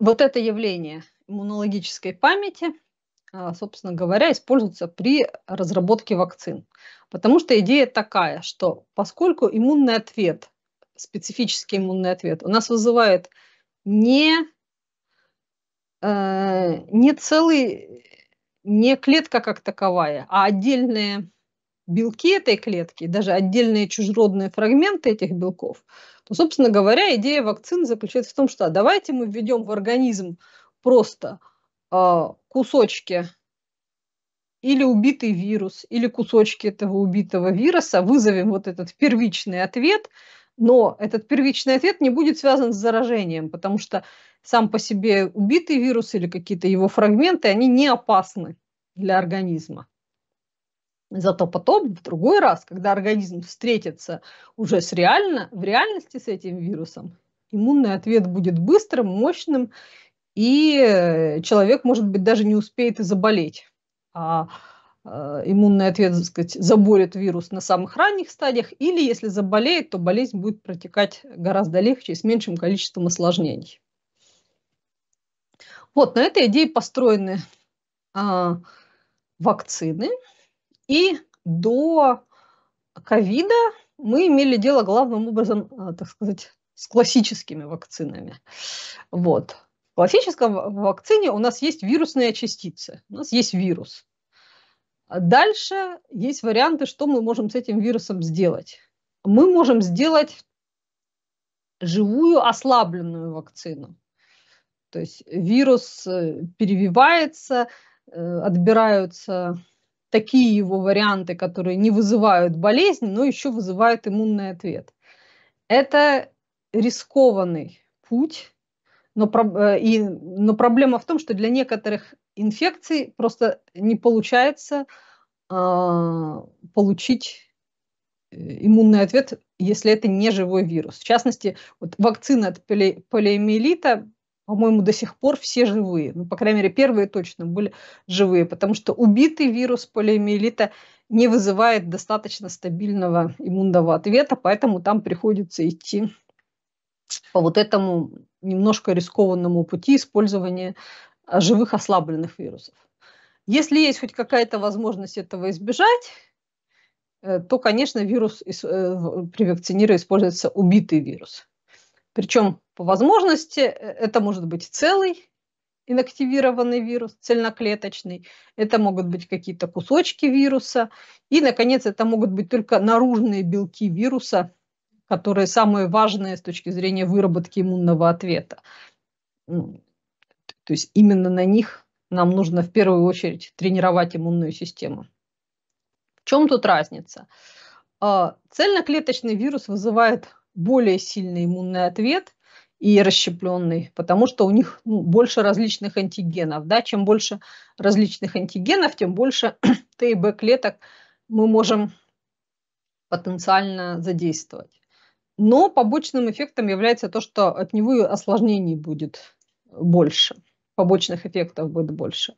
Вот это явление иммунологической памяти, а, собственно говоря, используется при разработке вакцин. Потому что идея такая, что поскольку иммунный ответ, специфический иммунный ответ, у нас вызывает не, э, не целый, не клетка как таковая, а отдельные белки этой клетки, даже отдельные чужеродные фрагменты этих белков, то, собственно говоря, идея вакцин заключается в том, что а давайте мы введем в организм просто э, кусочки или убитый вирус, или кусочки этого убитого вируса, вызовем вот этот первичный ответ, но этот первичный ответ не будет связан с заражением, потому что сам по себе убитый вирус или какие-то его фрагменты, они не опасны для организма. Зато потом, в другой раз, когда организм встретится уже с реально, в реальности с этим вирусом, иммунный ответ будет быстрым, мощным, и э, человек, может быть, даже не успеет и заболеть. А э, иммунный ответ, так сказать, заборет вирус на самых ранних стадиях, или если заболеет, то болезнь будет протекать гораздо легче и с меньшим количеством осложнений. Вот, на этой идее построены а, вакцины. И до ковида мы имели дело главным образом, э, так сказать, с классическими вакцинами. Вот. В классическом вакцине у нас есть вирусные частицы, у нас есть вирус. А дальше есть варианты, что мы можем с этим вирусом сделать. Мы можем сделать живую ослабленную вакцину. То есть вирус э, перевивается, э, отбираются такие его варианты, которые не вызывают болезни, но еще вызывают иммунный ответ. Это рискованный путь, но, э, и, но проблема в том, что для некоторых инфекций просто не получается а, э, получить иммунный ответ, если это не живой вирус. В частности, вот вакцина от полиомиелита по-моему, до сих пор все живые. Ну, по крайней мере, первые точно были живые, потому что убитый вирус полиомиелита не вызывает достаточно стабильного иммунного ответа, поэтому там приходится идти по вот этому немножко рискованному пути использования а, живых ослабленных вирусов. Если есть хоть какая-то возможность этого избежать, э, то, конечно, вирус э, при вакцинире используется убитый вирус – причем по возможности э, это может быть целый инактивированный вирус, цельноклеточный, это могут быть какие-то кусочки вируса, и, наконец, это могут быть только наружные белки вируса, которые самые важные с точки зрения выработки иммунного ответа. То есть именно на них нам нужно в первую очередь тренировать иммунную систему. В чем тут разница? А, цельноклеточный вирус вызывает более сильный иммунный ответ и расщепленный, потому что у них ну, больше различных антигенов. Да? Чем больше различных антигенов, тем больше Т и Б клеток мы можем потенциально задействовать. Но побочным эффектом является то, что от него осложнений будет больше, побочных эффектов будет больше.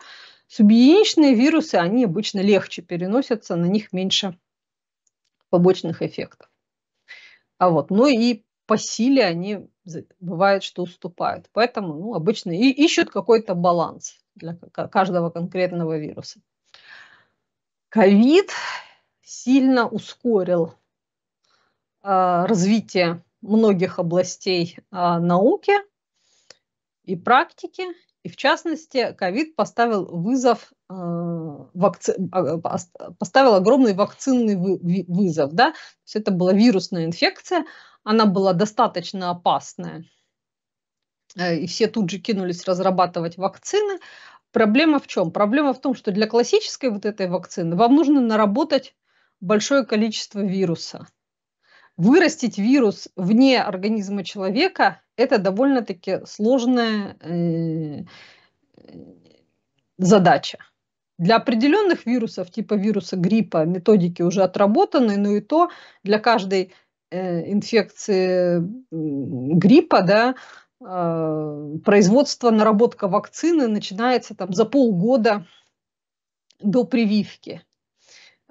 Субъединичные вирусы, они обычно легче переносятся, на них меньше побочных эффектов. А вот, ну и по силе они бывает, что уступают. Поэтому ну, обычно и ищут какой-то баланс для каждого конкретного вируса. Ковид сильно ускорил э, развитие многих областей э, науки и практики, и в частности, ковид поставил вызов, э, вакци... А, э, поставил огромный вакцинный вызов. Да? То есть это была вирусная инфекция, она была достаточно опасная. Э, и все тут же кинулись разрабатывать вакцины. Проблема в чем? Проблема в том, что для классической вот этой вакцины вам нужно наработать большое количество вируса – вырастить вирус вне организма человека – это довольно-таки сложная э, задача. Для определенных вирусов, типа вируса гриппа, методики уже отработаны, но и то для каждой э, инфекции гриппа, да, э, производство, наработка вакцины начинается там за полгода до прививки.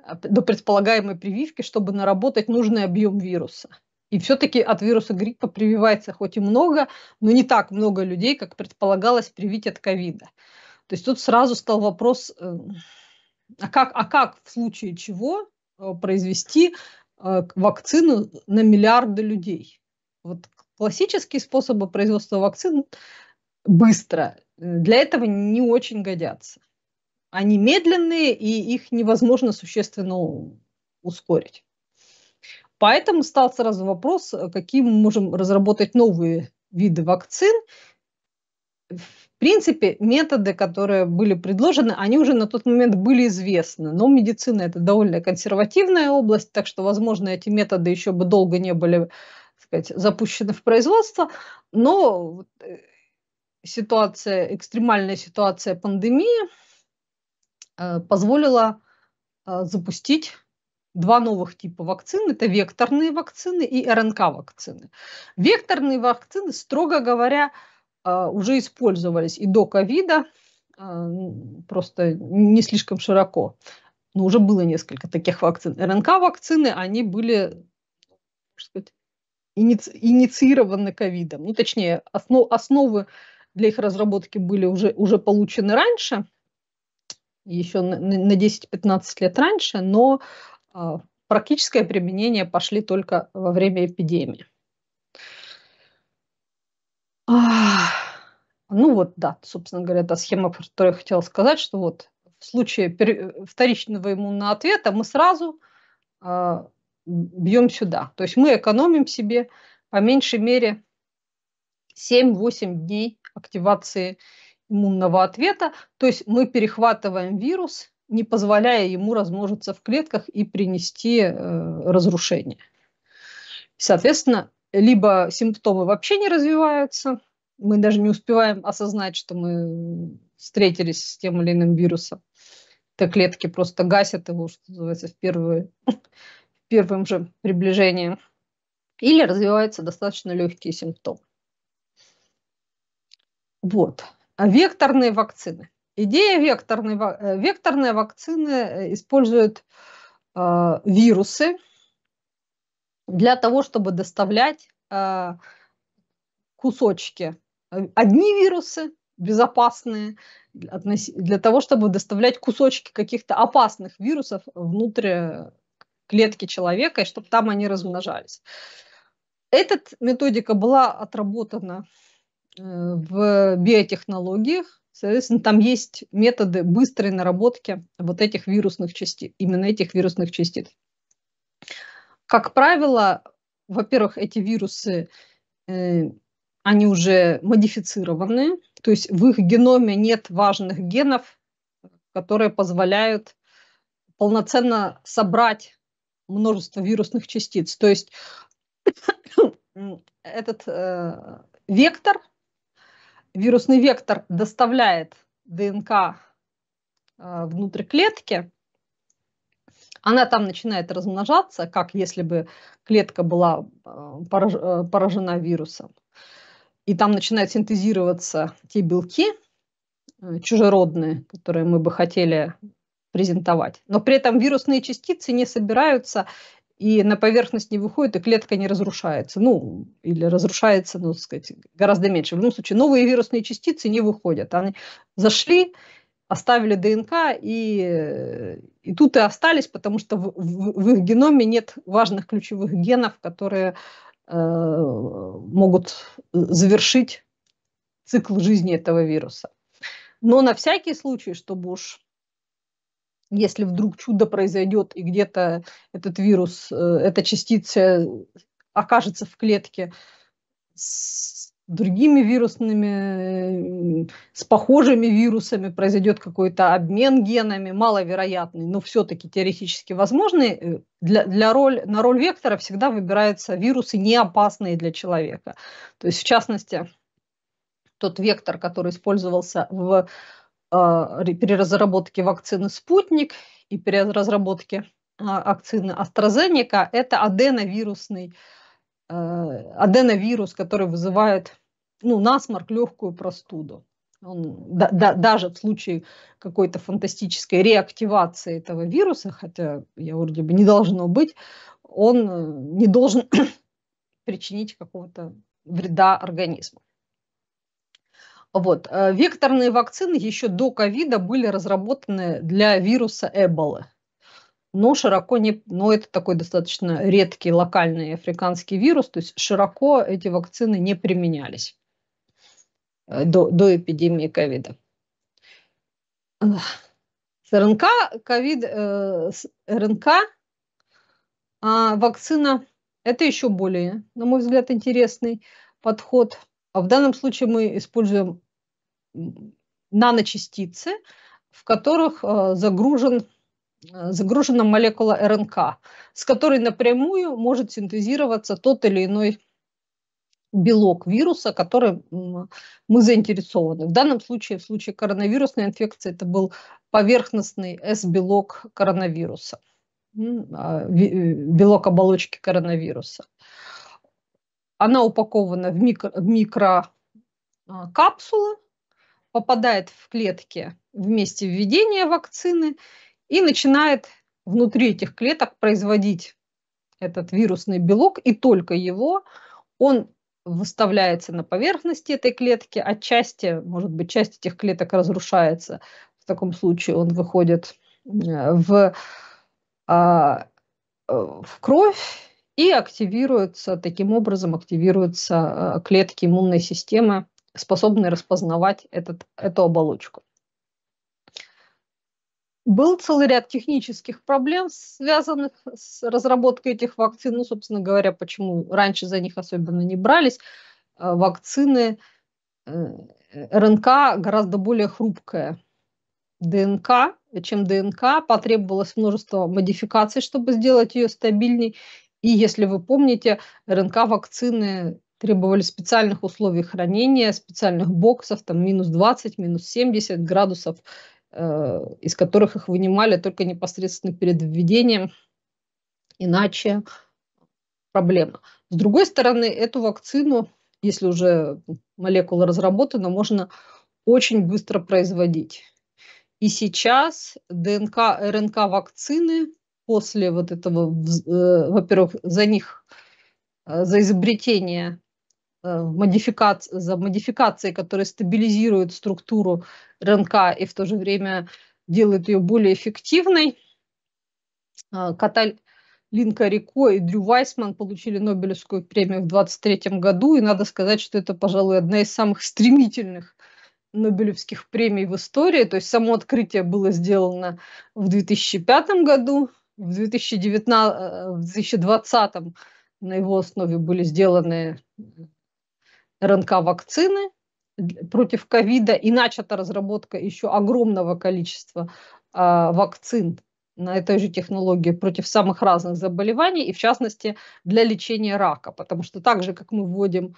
А, до предполагаемой прививки, чтобы наработать нужный объем вируса. И все-таки от вируса гриппа прививается хоть и много, но не так много людей, как предполагалось привить от ковида. То есть тут сразу стал вопрос, э, а как, а как в случае чего э, произвести э, вакцину на миллиарды людей? Вот классические способы производства вакцин быстро для этого не очень годятся. Они медленные, и их невозможно существенно ускорить. Поэтому стал сразу вопрос, какие мы можем разработать новые виды вакцин. В принципе, методы, которые были предложены, они уже на тот момент были известны. Но медицина – это довольно консервативная область, так что, возможно, эти методы еще бы долго не были так сказать, запущены в производство. Но э, ситуация, экстремальная ситуация пандемии – Э, позволила э, запустить два новых типа вакцин. Это векторные вакцины и РНК-вакцины. Векторные вакцины, строго говоря, э, уже использовались и до ковида, просто не слишком широко. Но уже было несколько таких вакцин. РНК-вакцины, они были, сказать, инициированы ковидом. Ну, точнее, основ, основы для их разработки были уже, уже получены раньше – еще на 10-15 лет раньше, но а, практическое применение пошли только во время эпидемии. Ну вот, да, собственно говоря, та схема, про которую я хотела сказать, что вот в случае вторичного иммунного ответа мы сразу а, бьем сюда. То есть мы экономим себе по меньшей мере 7-8 дней активации иммунитета иммунного ответа, то есть мы перехватываем вирус, не позволяя ему размножиться в клетках и принести э, разрушение. Соответственно, либо симптомы вообще не развиваются, мы даже не успеваем осознать, что мы встретились с тем или иным вирусом. то клетки просто гасят его, что называется, в, первые, в первом же приближении. Или развиваются достаточно легкие симптомы. Вот. А векторные вакцины. Идея векторной, э, векторной вакцины э, использует э, вирусы для того, чтобы доставлять э, кусочки. Одни вирусы безопасные для того, чтобы доставлять кусочки каких-то опасных вирусов внутрь э, клетки человека, и чтобы там они размножались. Эта методика была отработана Э, в биотехнологиях, соответственно, там есть методы быстрой наработки вот этих вирусных частиц, именно этих вирусных частиц. Как правило, во-первых, эти вирусы, э, они уже модифицированы, то есть в их геноме нет важных генов, которые позволяют полноценно собрать множество вирусных частиц. То есть этот э, вектор вирусный вектор доставляет ДНК э, внутрь клетки, она там начинает размножаться, как если бы клетка была э, э, поражена вирусом. И там начинают синтезироваться те белки чужеродные, которые мы бы хотели презентовать. Но при этом вирусные частицы не собираются и на поверхность не выходит, и клетка не разрушается. Ну, или разрушается, ну, так сказать, гораздо меньше. В любом случае, новые вирусные частицы не выходят. Они зашли, оставили ДНК, и, э, и тут и остались, потому что в, в, в их геноме нет важных ключевых генов, которые э, могут завершить цикл жизни этого вируса. Но на всякий случай, чтобы уж если вдруг чудо произойдет и где-то этот вирус, э, эта частица окажется в клетке с другими вирусными, э, с похожими вирусами, произойдет какой-то обмен генами, маловероятный, но все-таки теоретически возможный. Э, для, для роль, на роль вектора всегда выбираются вирусы, не опасные для человека. То есть, в частности, тот вектор, который использовался в а, при разработке вакцины «Спутник» и при разработке а, вакцины AstraZeneca – это аденовирусный, а, аденовирус, который вызывает ну, насморк, легкую простуду. Он, да, да, даже в случае какой-то фантастической реактивации этого вируса, хотя я вроде бы не должно быть, он э, не должен причинить какого-то вреда организму. Вот. Э, векторные вакцины еще до ковида были разработаны для вируса Эболы. Но широко не... Но это такой достаточно редкий локальный африканский вирус, то есть широко эти вакцины не применялись э, до, до эпидемии ковида. С РНК, ковид, э, с РНК а вакцина – это еще более, на мой взгляд, интересный подход – а в данном случае мы используем наночастицы, в которых э, загружен, э, загружена молекула РНК, с которой напрямую может синтезироваться тот или иной белок вируса, который мы заинтересованы. В данном случае, в случае коронавирусной инфекции, это был поверхностный s белок коронавируса, а, э, белок оболочки коронавируса. Она упакована в, микро, в микрокапсулы, а, попадает в клетки вместе введения вакцины и начинает внутри этих клеток производить этот вирусный белок, и только его он выставляется на поверхности этой клетки, отчасти, а может быть, часть этих клеток разрушается. В таком случае он выходит э, в, а, э, в кровь, и активируется таким образом активируются э, клетки иммунной системы, способные распознавать этот, эту оболочку. Был целый ряд технических проблем, связанных с разработкой этих вакцин. Ну, собственно говоря, почему раньше за них особенно не брались. Э, вакцины э, РНК гораздо более хрупкая. ДНК, чем ДНК, потребовалось множество модификаций, чтобы сделать ее стабильней. И если вы помните, РНК-вакцины требовали специальных условий хранения, специальных боксов, там минус 20, минус 70 градусов, э, из которых их вынимали только непосредственно перед введением, иначе проблема. С другой стороны, эту вакцину, если уже молекула разработана, можно очень быстро производить. И сейчас ДНК, РНК вакцины после вот этого, э, во-первых, за них, э, за изобретение э, модификации, за модификации, которые стабилизируют структуру РНК и в то же время делают ее более эффективной. Каталь Линка Рико и Дрю Вайсман получили Нобелевскую премию в 23 году, и надо сказать, что это, пожалуй, одна из самых стремительных Нобелевских премий в истории. То есть само открытие было сделано в 2005 году, в 2019, э, в 2020 на его основе были сделаны РНК-вакцины против ковида и начата разработка еще огромного количества а, вакцин на этой же технологии против самых разных заболеваний и в частности для лечения рака, потому что так же, как мы вводим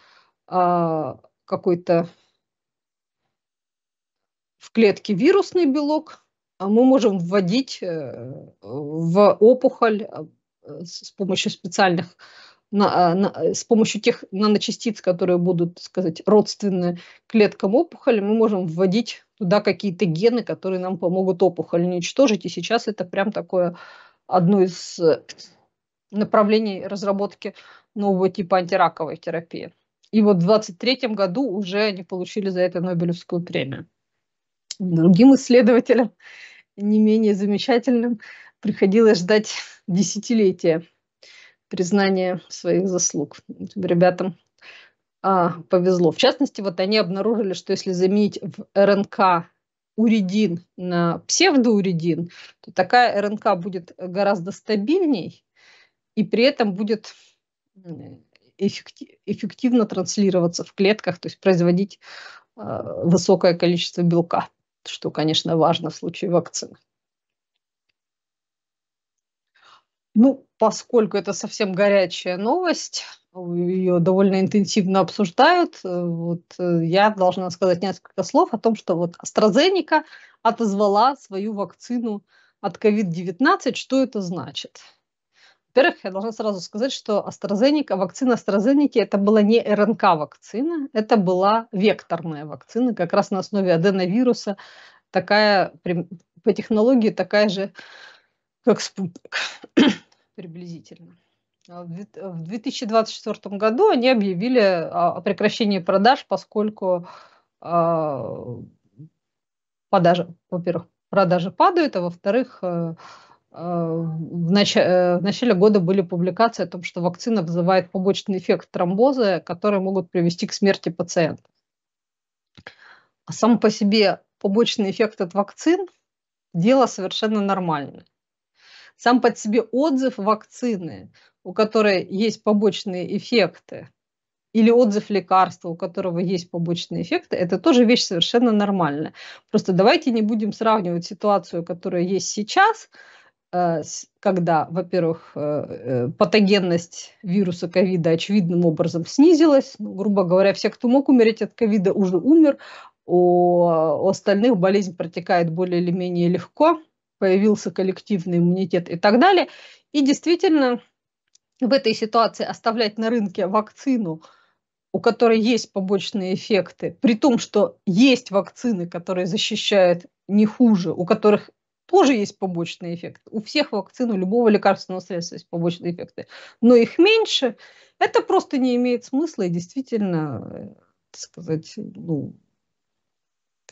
а, какой-то в клетке вирусный белок, а мы можем вводить э, в опухоль а, э, с помощью специальных на, э, на, с помощью тех наночастиц, которые будут, так сказать, родственны клеткам опухоли, мы можем вводить туда какие-то гены, которые нам помогут опухоль уничтожить. И сейчас это прям такое одно из направлений разработки нового типа антираковой терапии. И вот в 2023 году уже они получили за это Нобелевскую премию другим исследователям, не менее замечательным, приходилось ждать десятилетия признания своих заслуг. ребятам а, повезло. В частности, вот они обнаружили, что если заменить в РНК уридин на псевдоуридин, то такая РНК будет гораздо стабильней и при этом будет э, эффективно транслироваться в клетках, то есть производить э, высокое количество белка что, конечно, важно в случае вакцины. Ну, поскольку это совсем горячая новость, ее довольно интенсивно обсуждают, э, вот э, я должна сказать несколько слов о том, что вот AstraZeneca отозвала свою вакцину от COVID-19. Что это значит? Во-первых, я должна сразу сказать, что AstraZeneca, вакцина AstraZeneca это была не РНК-вакцина, это была векторная вакцина, как раз на основе аденовируса. Такая, по технологии такая же, как спутник, приблизительно. А в 2024 году они объявили о прекращении продаж, поскольку э, а, продажи, во-первых, продажи падают, а во-вторых, э, а, в, нач... Э, в начале года были публикации о том, что вакцина вызывает побочный эффект тромбоза, которые могут привести к смерти пациента. А сам по себе побочный эффект от вакцин – дело совершенно нормальное. Сам по себе отзыв вакцины, у которой есть побочные эффекты, или отзыв лекарства, у которого есть побочные эффекты, это тоже вещь совершенно нормальная. Просто давайте не будем сравнивать ситуацию, которая есть сейчас – Э, когда, во-первых, э, э, патогенность вируса ковида очевидным образом снизилась. Ну, грубо говоря, все, кто мог умереть от ковида, уже умер. У остальных болезнь протекает более или менее легко. Появился коллективный иммунитет и так далее. И действительно, в этой ситуации оставлять на рынке вакцину, у которой есть побочные эффекты, при том, что есть вакцины, которые защищают не хуже, у которых тоже есть побочный эффект. У всех вакцин, у любого лекарственного средства есть побочные эффекты. Но их меньше. Это просто не имеет смысла и действительно, э, так сказать, ну,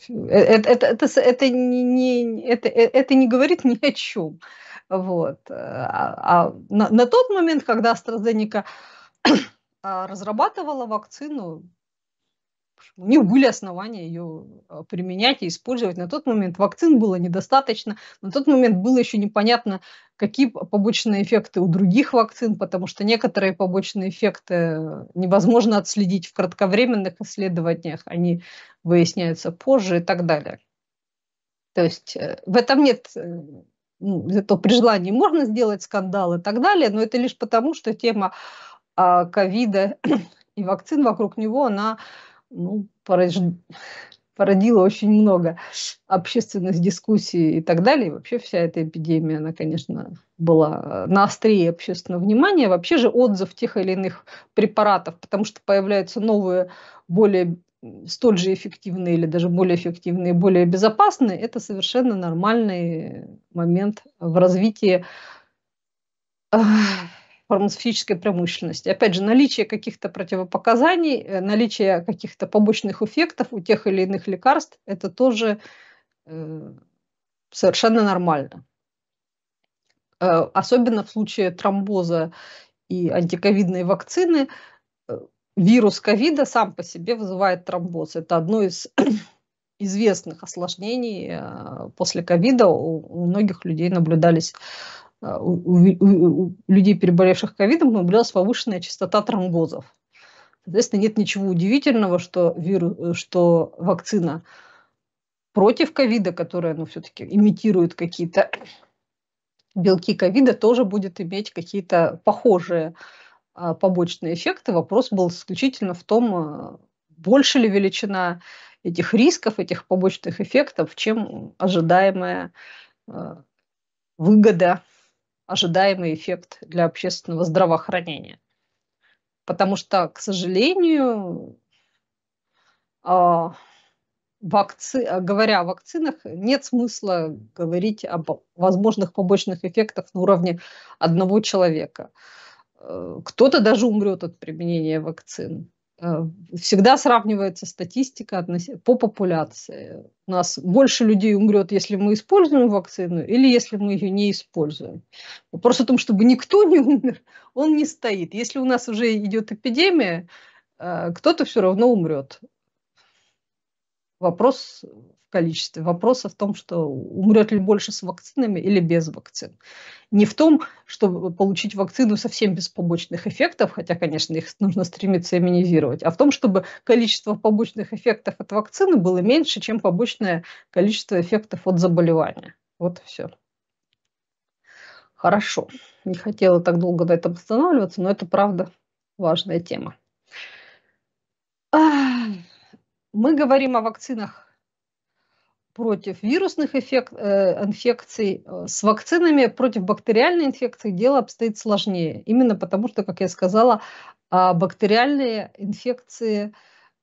э, э, это, это, это, это, не, не, это, это не говорит ни о чем. Вот. А, а на, на тот момент, когда AstraZeneca разрабатывала вакцину, у них были основания ее а, применять и использовать. На тот момент вакцин было недостаточно, на тот момент было еще непонятно, какие побочные эффекты у других вакцин, потому что некоторые побочные эффекты э, невозможно отследить в кратковременных исследованиях, они выясняются позже и так далее. То есть э, в этом нет э, ну, зато при желании можно сделать скандал и так далее, но это лишь потому, что тема а, ковида и вакцин вокруг него, она ну, порож породила очень много общественных дискуссий и так далее. И вообще вся эта эпидемия, она, конечно, была на острие общественного внимания. Вообще же отзыв тех или иных препаратов, потому что появляются новые, более столь же эффективные или даже более эффективные, более безопасные, это совершенно нормальный момент в развитии фармацевтической промышленности. Опять же, наличие каких-то противопоказаний, э, наличие каких-то побочных эффектов у тех или иных лекарств, это тоже э, совершенно нормально. Э, особенно в случае тромбоза и антиковидной вакцины, э, вирус ковида сам по себе вызывает тромбоз. Это одно из известных осложнений э, после ковида у многих людей наблюдались а, у, у, у людей, переболевших ковидом, наблюдалась повышенная частота тромбозов. Соответственно, нет ничего удивительного, что, вирус, что вакцина против ковида, которая ну, все-таки имитирует какие-то белки ковида, тоже будет иметь какие-то похожие а, побочные эффекты. Вопрос был исключительно в том, а, больше ли величина этих рисков, этих побочных эффектов, чем ожидаемая выгода ожидаемый эффект для общественного здравоохранения. Потому что, к сожалению, а, вакци... говоря о вакцинах, нет смысла говорить об возможных побочных эффектах на уровне одного человека. Э, кто-то даже умрет от применения вакцин. Э, всегда сравнивается статистика по популяции. У нас больше людей умрет, если мы используем вакцину или если мы ее не используем. Вопрос о том, чтобы никто не умер, он не стоит. Если у нас уже идет эпидемия, э, кто-то все равно умрет. Вопрос количестве. Вопрос в том, что умрет ли больше с вакцинами или без вакцин. Не в том, чтобы получить вакцину совсем без побочных эффектов, хотя, конечно, их нужно стремиться иммунизировать, а в том, чтобы количество побочных эффектов от вакцины было меньше, чем побочное количество эффектов от заболевания. Вот и все. Хорошо. Не хотела так долго на этом останавливаться, но это правда важная тема. Мы говорим о вакцинах против вирусных эффект, э, инфекций. Э, с вакцинами против бактериальной инфекции дело обстоит сложнее. Именно потому, что, как я сказала, а, бактериальные инфекции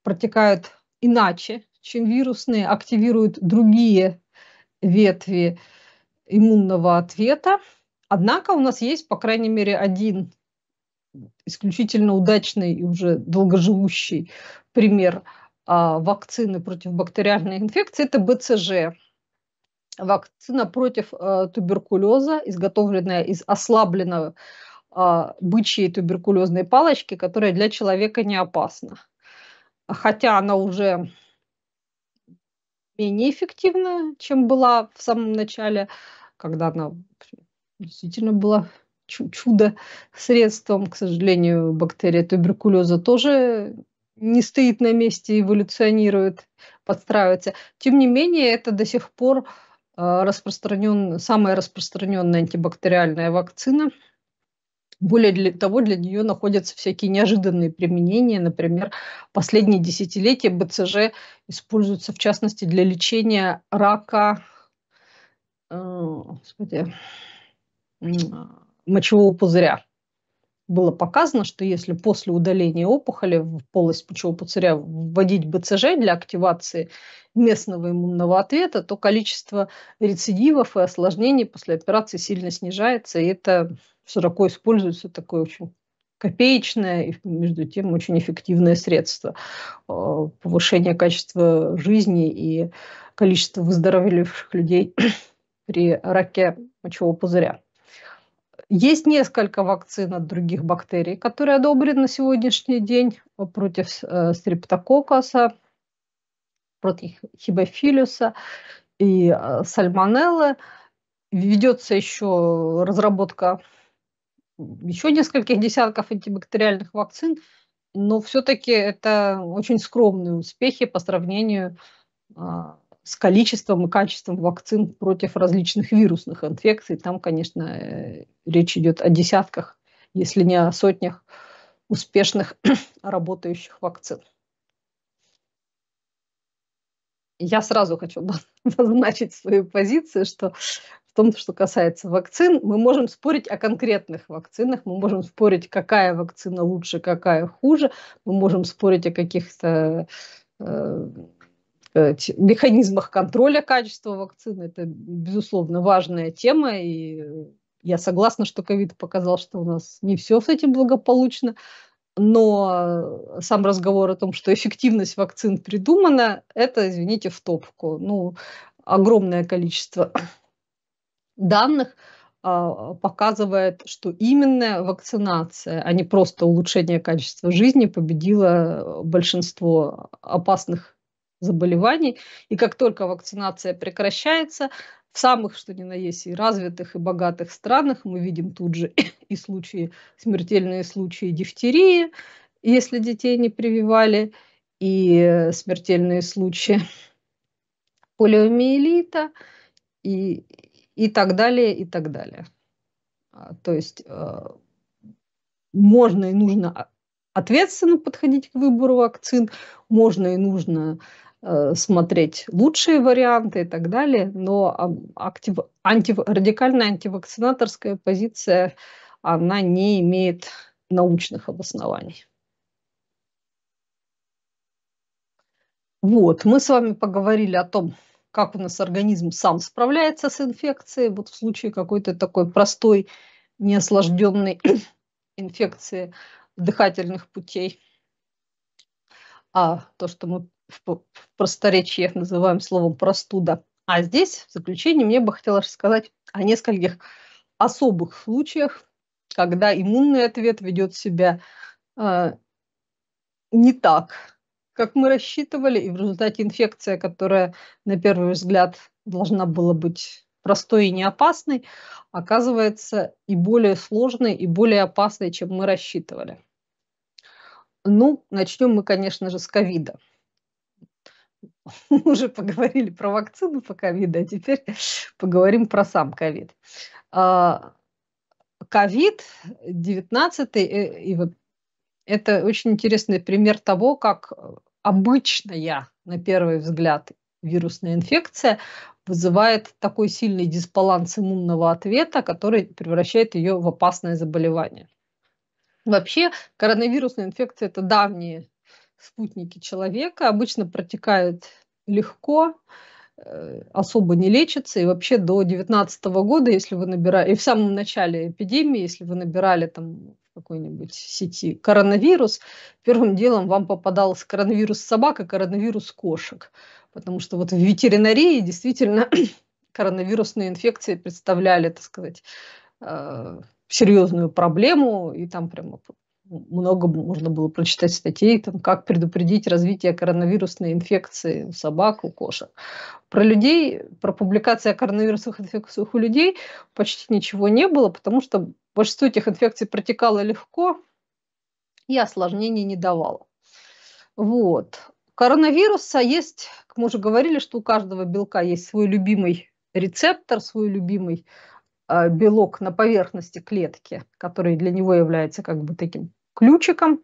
протекают иначе, чем вирусные, активируют другие ветви иммунного ответа. Однако у нас есть, по крайней мере, один исключительно удачный и уже долгоживущий пример – а, вакцины против бактериальной инфекции – это БЦЖ. Вакцина против а, туберкулеза, изготовленная из ослабленного а, бычьей туберкулезной палочки, которая для человека не опасна. Хотя она уже менее эффективна, чем была в самом начале, когда она действительно была чудо средством. К сожалению, бактерия туберкулеза тоже не стоит на месте, эволюционирует, подстраивается. Тем не менее, это до сих пор э, распространен, самая распространенная антибактериальная вакцина. Более для того, для нее находятся всякие неожиданные применения. Например, последние десятилетия БЦЖ используется в частности для лечения рака э, господи, мочевого пузыря было показано, что если после удаления опухоли в полость пучевого пузыря вводить БЦЖ для активации местного иммунного ответа, то количество рецидивов и осложнений после операции сильно снижается, и это широко используется такое очень копеечное и, между тем, очень эффективное средство э, повышения качества жизни и количества выздоровевших людей при раке мочевого пузыря. Есть несколько вакцин от других бактерий, которые одобрены на сегодняшний день э, против э, стрептококоса, против хибофилюса и э, сальмонеллы. Ведется еще разработка еще нескольких десятков антибактериальных вакцин, но все-таки это очень скромные успехи по сравнению с а, с количеством и качеством вакцин против различных вирусных инфекций. Там, конечно, э, речь идет о десятках, если не о сотнях успешных работающих вакцин. Я сразу хочу обозначить свою позицию, что в том, что касается вакцин, мы можем спорить о конкретных вакцинах, мы можем спорить, какая вакцина лучше, какая хуже, мы можем спорить о каких-то э, Э, механизмах контроля качества вакцины. Это, безусловно, важная тема, и я согласна, что ковид показал, что у нас не все с этим благополучно, но сам разговор о том, что эффективность вакцин придумана, это, извините, в топку. Ну, огромное количество данных а, показывает, что именно вакцинация, а не просто улучшение качества жизни победила большинство опасных заболеваний. И как только вакцинация прекращается, в самых, что ни на есть, и развитых, и богатых странах мы видим тут же и случаи, смертельные случаи дифтерии, если детей не прививали, и э, смертельные случаи полиомиелита, и, и так далее, и так далее. А, то есть э, можно и нужно ответственно подходить к выбору вакцин, можно и нужно Э, смотреть лучшие варианты и так далее, но актив, анти, радикальная антивакцинаторская позиция, она не имеет научных обоснований. Вот, мы с вами поговорили о том, как у нас организм сам справляется с инфекцией. Вот в случае какой-то такой простой, неослажденной инфекции дыхательных путей. А то, что мы в просторечии называем словом простуда. А здесь в заключение мне бы хотелось сказать о нескольких особых случаях, когда иммунный ответ ведет себя э, не так, как мы рассчитывали, и в результате инфекция, которая на первый взгляд должна была быть простой и не опасной, оказывается и более сложной, и более опасной, чем мы рассчитывали. Ну, начнем мы, конечно же, с ковида. Мы уже поговорили про вакцину по ковиду, а теперь поговорим про сам ковид. А, Ковид-19 э, и это очень интересный пример того, как обычная, на первый взгляд, вирусная инфекция вызывает такой сильный дисбаланс иммунного ответа, который превращает ее в опасное заболевание. Вообще, коронавирусная инфекция – это давние спутники человека обычно протекают легко, э, особо не лечится. И вообще до 2019 года, если вы набирали, и в самом начале эпидемии, если вы набирали там какой-нибудь сети коронавирус, первым делом вам попадался коронавирус собак и коронавирус кошек. Потому что вот в ветеринарии действительно коронавирусные инфекции представляли, так сказать, э, серьезную проблему, и там прямо много можно было прочитать статей, там, как предупредить развитие коронавирусной инфекции у собак, у кошек. Про людей, про публикации о коронавирусных инфекциях у людей почти ничего не было, потому что большинство этих инфекций протекало легко и осложнений не давало. Вот. Коронавируса есть, как мы уже говорили, что у каждого белка есть свой любимый рецептор, свой любимый а, белок на поверхности клетки, который для него является как бы таким ключиком,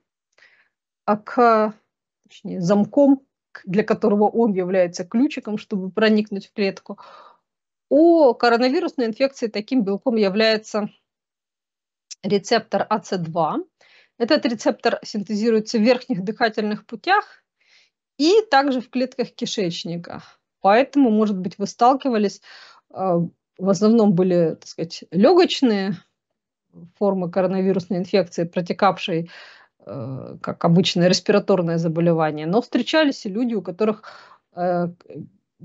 а к, точнее, замком, для которого он является ключиком, чтобы проникнуть в клетку. У коронавирусной инфекции таким белком является рецептор АЦ2. Этот рецептор синтезируется в верхних дыхательных путях и также в клетках кишечника. Поэтому, может быть, вы сталкивались, э, в основном были, так сказать, легочные формы коронавирусной инфекции, протекавшей э, как обычное респираторное заболевание, но встречались и люди, у которых э,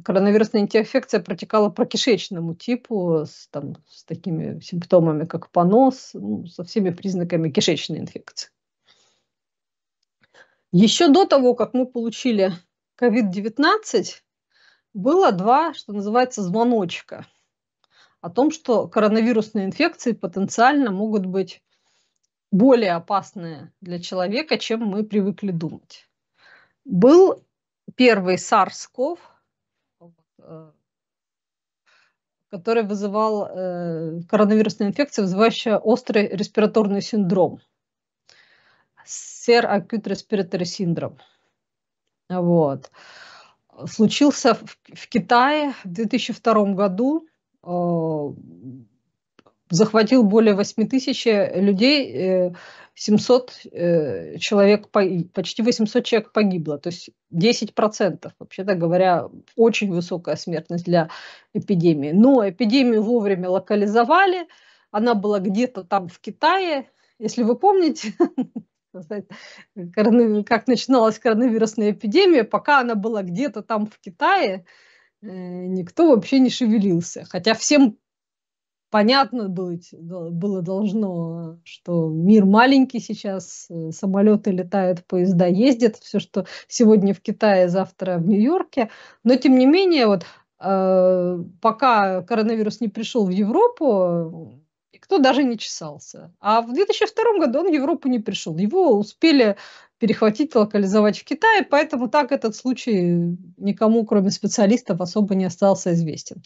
коронавирусная инфекция протекала по кишечному типу с, там, с такими симптомами, как понос, ну, со всеми признаками кишечной инфекции. Еще до того, как мы получили COVID-19, было два, что называется, звоночка – о том, что коронавирусные инфекции потенциально могут быть более опасные для человека, чем мы привыкли думать. Был первый SARS-CoV, э, который вызывал э, коронавирусная инфекция, острый респираторный синдром. Сер acute respiratory syndrome. Вот. Случился в Китае в 2002 году. Э, захватил более 8 тысяч э, людей, 700 э, человек, почти 800 человек погибло, то есть 10%, вообще-то говоря, очень высокая смертность для эпидемии. Но эпидемию вовремя локализовали, она была где-то там в Китае, если вы помните, как начиналась коронавирусная эпидемия, пока она была где-то там в Китае, Э, никто вообще не шевелился. Хотя всем понятно быть, было должно, что мир маленький сейчас, э, самолеты летают, поезда ездят, все, что сегодня в Китае, завтра в Нью-Йорке. Но тем не менее, вот э, пока коронавирус не пришел в Европу, никто даже не чесался. А в 2002 году он в Европу не пришел. Его успели перехватить, локализовать в Китае, поэтому так этот случай никому, кроме специалистов, особо не остался известен.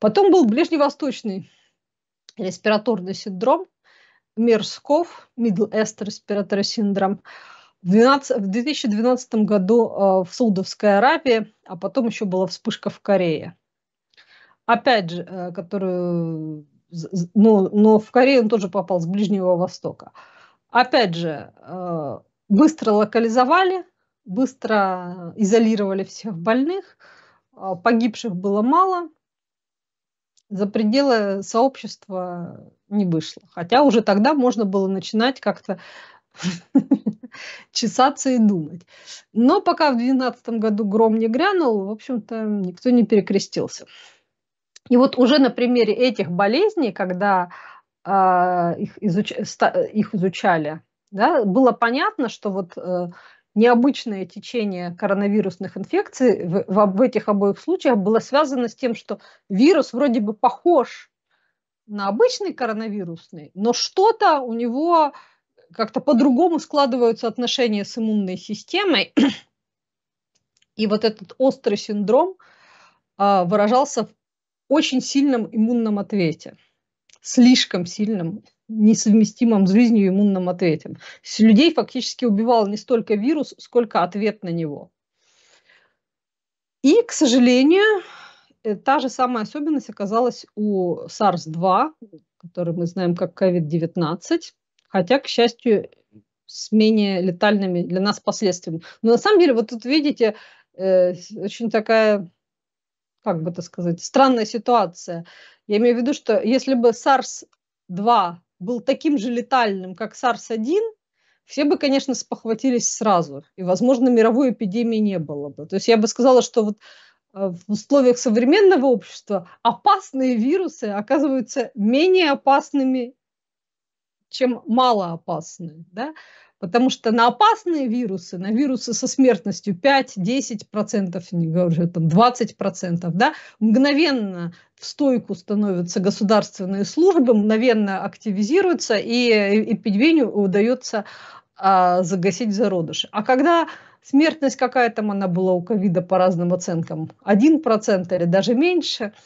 Потом был ближневосточный респираторный синдром, Мерсков, Middle East Respiratory Syndrome. В, 12, в 2012 году э, в Саудовской Аравии, а потом еще была вспышка в Корее. Опять же, э, которую, ну, но в Корее он тоже попал с Ближнего Востока. Опять же, э, быстро локализовали, быстро изолировали всех больных, а, погибших было мало, за пределы сообщества не вышло. Хотя уже тогда можно было начинать как-то чесаться и думать. Но пока в 2012 году гром не грянул, в общем-то, никто не перекрестился. И вот уже на примере этих болезней, когда э, их, изуч... их изучали да, было понятно, что вот э, необычное течение коронавирусных инфекций в, в, в этих обоих случаях было связано с тем, что вирус вроде бы похож на обычный коронавирусный, но что-то у него как-то по-другому складываются отношения с иммунной системой, и вот этот острый синдром э, выражался в очень сильном иммунном ответе, слишком сильном несовместимом с жизнью иммунном ответе. Людей фактически убивал не столько вирус, сколько ответ на него. И, к сожалению, э, та же самая особенность оказалась у SARS-2, который мы знаем как COVID-19, хотя, к счастью, с менее летальными для нас последствиями. Но на самом деле, вот тут видите, э, очень такая, как бы это сказать, странная ситуация. Я имею в виду, что если бы SARS-2 был таким же летальным, как SARS-1, все бы, конечно, спохватились сразу. И, возможно, мировой эпидемии не было бы. То есть я бы сказала, что вот э, в условиях современного общества опасные вирусы оказываются менее опасными, чем малоопасные. Да? Потому что на опасные вирусы, на вирусы со смертностью 5-10%, не говорю, там 20%, да, мгновенно в стойку становятся государственные службы, мгновенно активизируются, и эпидемию удается а, загасить зародыш. А когда смертность какая то она была у ковида по разным оценкам, 1% или даже меньше –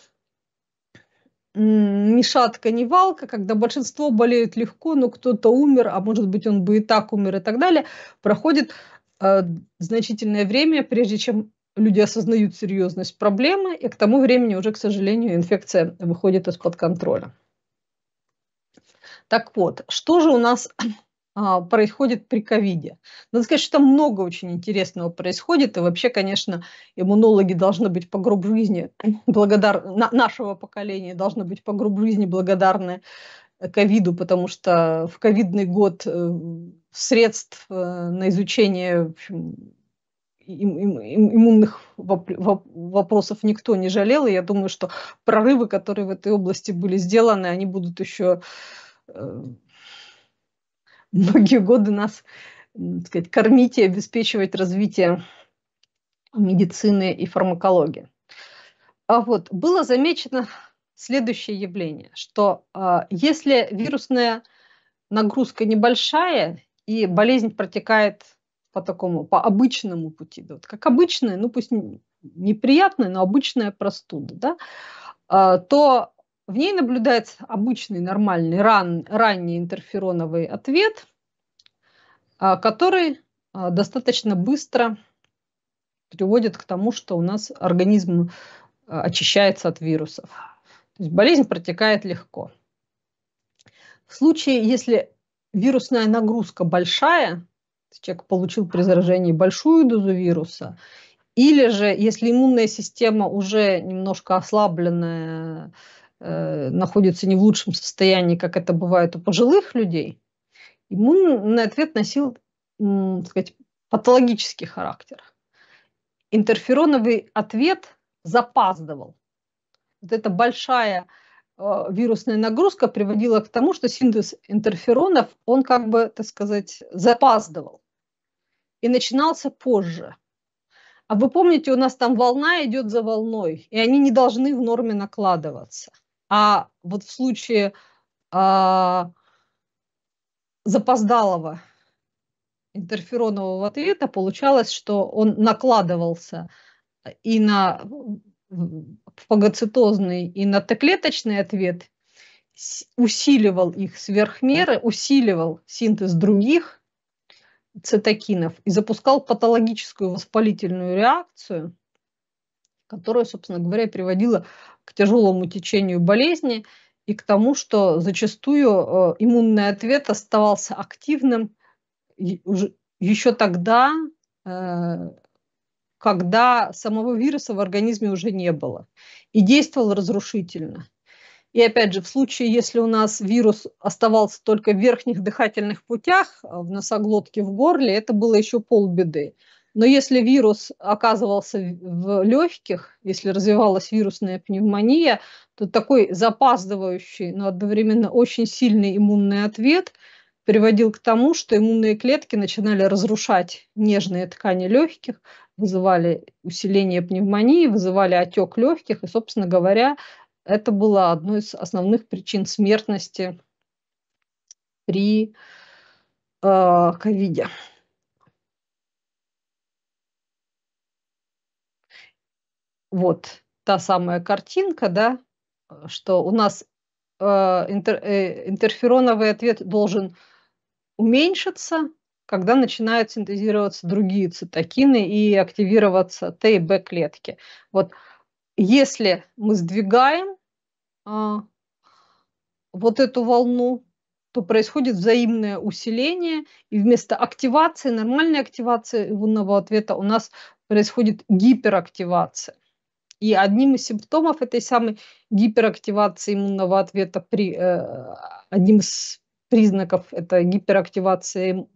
ни шатка, ни валка, когда большинство болеют легко, но кто-то умер, а может быть он бы и так умер и так далее, проходит э, значительное время, прежде чем люди осознают серьезность проблемы, и к тому времени уже, к сожалению, инфекция выходит из-под контроля. Так вот, что же у нас а, происходит при ковиде. Надо сказать, что там много очень интересного происходит, и вообще, конечно, иммунологи должны быть по грубой жизни благодар... нашего поколения должны быть по грубой жизни благодарны э, ковиду, потому что в ковидный год э, средств э, на изучение в общем, им, им, иммунных воп, воп, вопросов никто не жалел, и я думаю, что прорывы, которые в этой области были сделаны, они будут еще многие годы нас так сказать, кормить и обеспечивать развитие медицины и фармакологии. А вот было замечено следующее явление, что а, если вирусная нагрузка небольшая и болезнь протекает по такому, по обычному пути, да, вот как обычная, ну пусть неприятная, но обычная простуда, да, а, то в ней наблюдается обычный нормальный ран, ранний интерфероновый ответ, а, который а, достаточно быстро приводит к тому, что у нас организм а, очищается от вирусов. То есть болезнь протекает легко. В случае, если вирусная нагрузка большая, человек получил при заражении большую дозу вируса, или же если иммунная система уже немножко ослабленная, Э, находится не в лучшем состоянии, как это бывает у пожилых людей, иммунный ответ носил, так сказать, патологический характер. Интерфероновый ответ запаздывал. Вот эта большая э, вирусная нагрузка приводила к тому, что синтез интерферонов, он как бы, так сказать, запаздывал и начинался позже. А вы помните, у нас там волна идет за волной, и они не должны в норме накладываться. А вот в случае а, запоздалого интерферонового ответа получалось, что он накладывался и на фагоцитозный, и на Т-клеточный ответ, усиливал их сверхмеры, усиливал синтез других цитокинов и запускал патологическую воспалительную реакцию, которая, собственно говоря, приводила к тяжелому течению болезни и к тому, что зачастую э, иммунный ответ оставался активным еще тогда, э, когда самого вируса в организме уже не было и действовал разрушительно. И опять же, в случае, если у нас вирус оставался только в верхних дыхательных путях, э, в носоглотке, в горле, это было еще полбеды. Но если вирус оказывался в легких, если развивалась вирусная пневмония, то такой запаздывающий, но одновременно очень сильный иммунный ответ приводил к тому, что иммунные клетки начинали разрушать нежные ткани легких, вызывали усиление пневмонии, вызывали отек легких, и, собственно говоря, это было одной из основных причин смертности при э, ковиде. Э, вот та самая картинка, да, что у нас э, интер, э, интерфероновый ответ должен уменьшиться, когда начинают синтезироваться другие цитокины и активироваться Т и Б клетки. Вот если мы сдвигаем э, вот эту волну, то происходит взаимное усиление, и вместо активации, нормальной активации иммунного ответа у нас происходит гиперактивация. И одним из симптомов этой самой гиперактивации иммунного ответа, при, э, одним из признаков этой гиперактивации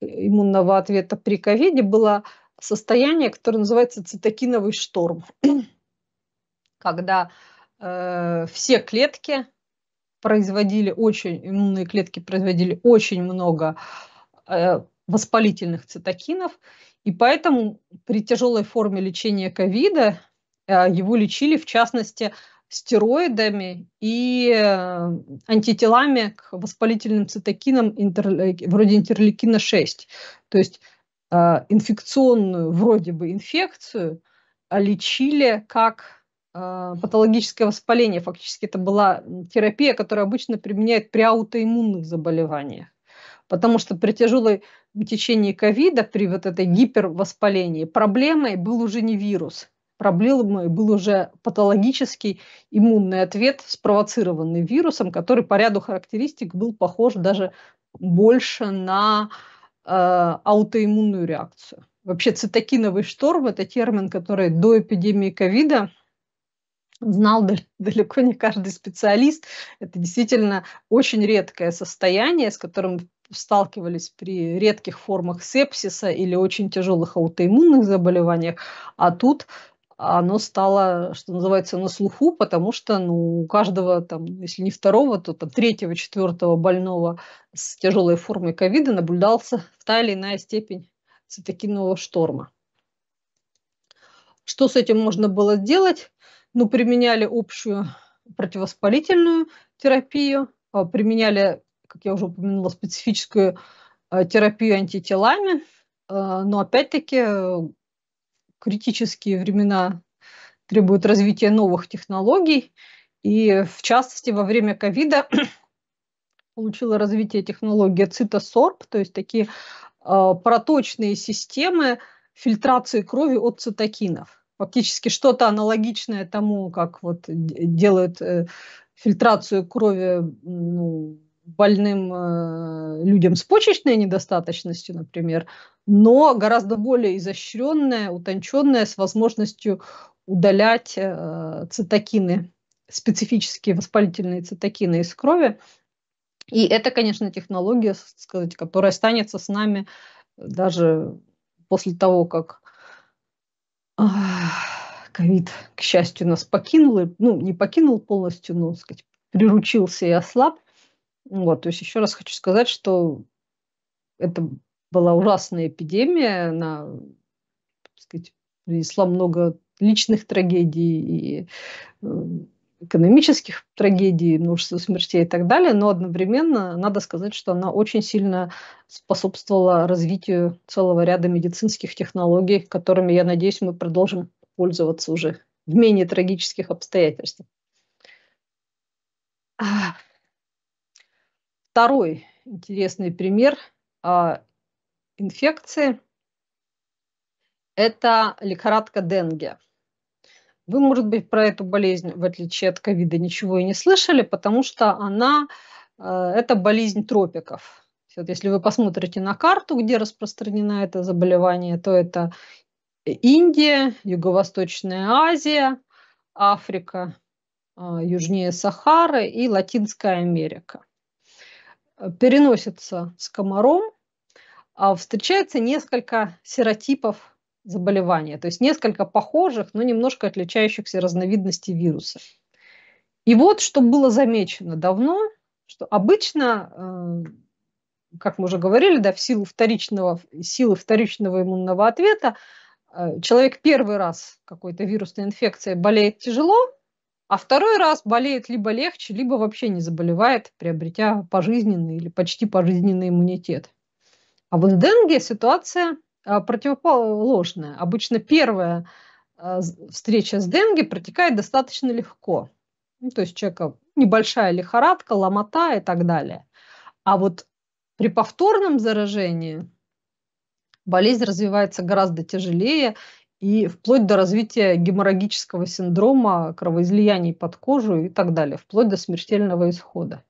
иммунного ответа при ковиде было состояние, которое называется цитокиновый шторм, когда э, все клетки производили очень, иммунные клетки производили очень много э, воспалительных цитокинов, и поэтому при тяжелой форме лечения ковида Э, его лечили, в частности, стероидами и э, антителами к воспалительным цитокинам интер, вроде интерлейкина-6. То есть э, инфекционную вроде бы инфекцию лечили как патологическое воспаление. Фактически это была терапия, которую обычно применяют при аутоиммунных заболеваниях. Потому что при тяжелой течение ковида, при вот этой гипервоспалении, проблемой был уже не вирус – проблемой был уже патологический иммунный ответ, спровоцированный вирусом, который по ряду характеристик был похож даже больше на э, аутоиммунную реакцию. Вообще цитокиновый шторм – это термин, который до эпидемии ковида знал далеко не каждый специалист. Это действительно очень редкое состояние, с которым сталкивались при редких формах сепсиса или очень тяжелых аутоиммунных заболеваниях, а тут оно стало, что называется, на слуху, потому что ну, у каждого, там, если не второго, то там, третьего, четвертого больного с тяжелой формой ковида наблюдался в та или иная степень цитокинового шторма. Что с этим можно было сделать? Ну, применяли общую противовоспалительную терапию, а, применяли, как я уже упомянула, специфическую а, терапию антителами, а, но опять-таки критические времена требуют развития новых технологий. И в частности, во время ковида получила развитие технология цитосорб, то есть такие э, проточные системы фильтрации крови от цитокинов. Фактически что-то аналогичное тому, как вот делают э, фильтрацию крови ну, больным э, людям с почечной недостаточностью, например, но гораздо более изощренная, утонченная, с возможностью удалять э, цитокины, специфические воспалительные цитокины из крови. И это, конечно, технология, сказать, которая останется с нами даже после того, как ковид, к счастью, нас покинул, ну, не покинул полностью, но, сказать, приручился и ослаб, вот, то есть еще раз хочу сказать, что это была ужасная эпидемия, она, так сказать, принесла много личных трагедий и эм, экономических трагедий, множество смертей и так далее, но одновременно надо сказать, что она очень сильно способствовала развитию целого ряда медицинских технологий, которыми, я надеюсь, мы продолжим пользоваться уже в менее трагических обстоятельствах. А, Второй интересный пример а, инфекции – это лихорадка Денге. Вы, может быть, про эту болезнь, в отличие от ковида, ничего и не слышали, потому что она а, – это болезнь тропиков. Вот если вы посмотрите на карту, где распространено это заболевание, то это Индия, Юго-Восточная Азия, Африка, а, южнее Сахары и Латинская Америка переносится с комаром, а встречается несколько серотипов заболевания, то есть несколько похожих, но немножко отличающихся разновидностей вируса. И вот что было замечено давно, что обычно, э, как мы уже говорили, да, в силу вторичного, силы вторичного иммунного ответа э, человек первый раз какой-то вирусной инфекцией болеет тяжело, а второй раз болеет либо легче, либо вообще не заболевает, приобретя пожизненный или почти пожизненный иммунитет. А в Денге ситуация а, противоположная. Обычно первая а, встреча с Денге протекает достаточно легко. Ну, то есть человека небольшая лихорадка, ломота и так далее. А вот при повторном заражении болезнь развивается гораздо тяжелее, и вплоть до развития геморрагического синдрома, кровоизлияний под кожу и так далее, вплоть до смертельного исхода.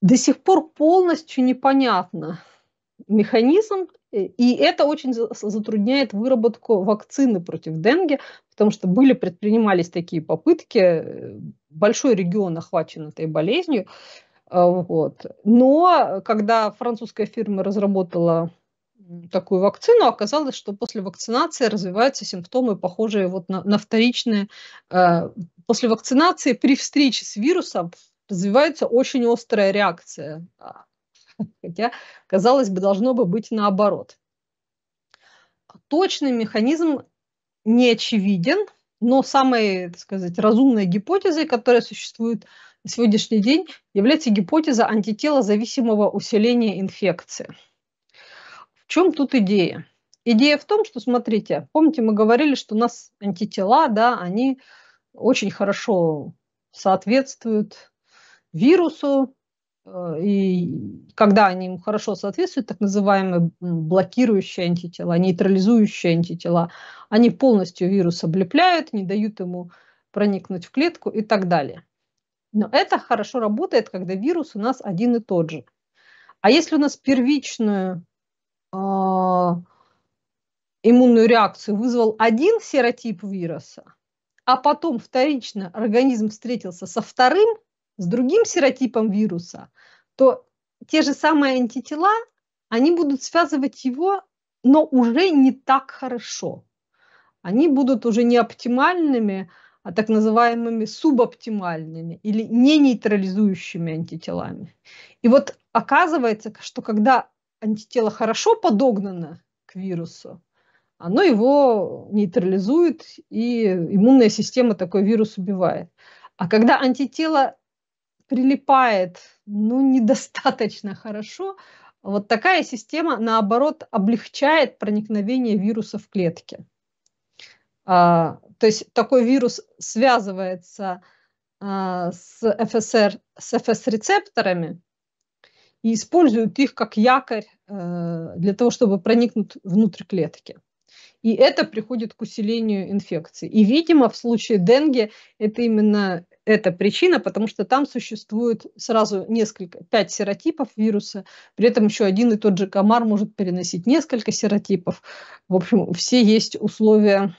До сих пор полностью непонятно механизм, э, и это очень затрудняет выработку вакцины против денге, потому что были предпринимались такие попытки, э, большой регион охвачен этой болезнью, э, вот. но когда французская фирма разработала такую вакцину, а оказалось, что после вакцинации развиваются симптомы, похожие вот на, на вторичные. А, после вакцинации при встрече с вирусом развивается очень острая реакция. А, хотя, казалось бы, должно бы быть наоборот. Точный механизм не очевиден, но самой, так сказать, разумной гипотезой, которая существует на сегодняшний день, является гипотеза антитела зависимого усиления инфекции. В чем тут идея? Идея в том, что, смотрите, помните, мы говорили, что у нас антитела, да, они очень хорошо соответствуют вирусу, э, и когда они им хорошо соответствуют, так называемые блокирующие антитела, нейтрализующие антитела, они полностью вирус облепляют, не дают ему проникнуть в клетку и так далее. Но это хорошо работает, когда вирус у нас один и тот же. А если у нас первичную Э, иммунную реакцию вызвал один серотип вируса, а потом вторично организм встретился со вторым, с другим серотипом вируса, то те же самые антитела, они будут связывать его, но уже не так хорошо. Они будут уже не оптимальными, а так называемыми субоптимальными или не нейтрализующими антителами. И вот оказывается, что когда антитело хорошо подогнано к вирусу, оно его нейтрализует, и иммунная система такой вирус убивает. А когда антитело прилипает, ну, недостаточно хорошо, вот такая система, наоборот, облегчает проникновение вируса в клетки. А, то есть такой вирус связывается а, с, ФСР, с ФС-рецепторами, и используют их как якорь э, для того, чтобы проникнуть внутрь клетки. И это приходит к усилению инфекции. И, видимо, в случае денге это именно эта причина, потому что там существует сразу несколько, пять серотипов вируса, при этом еще один и тот же комар может переносить несколько серотипов. В общем, все есть условия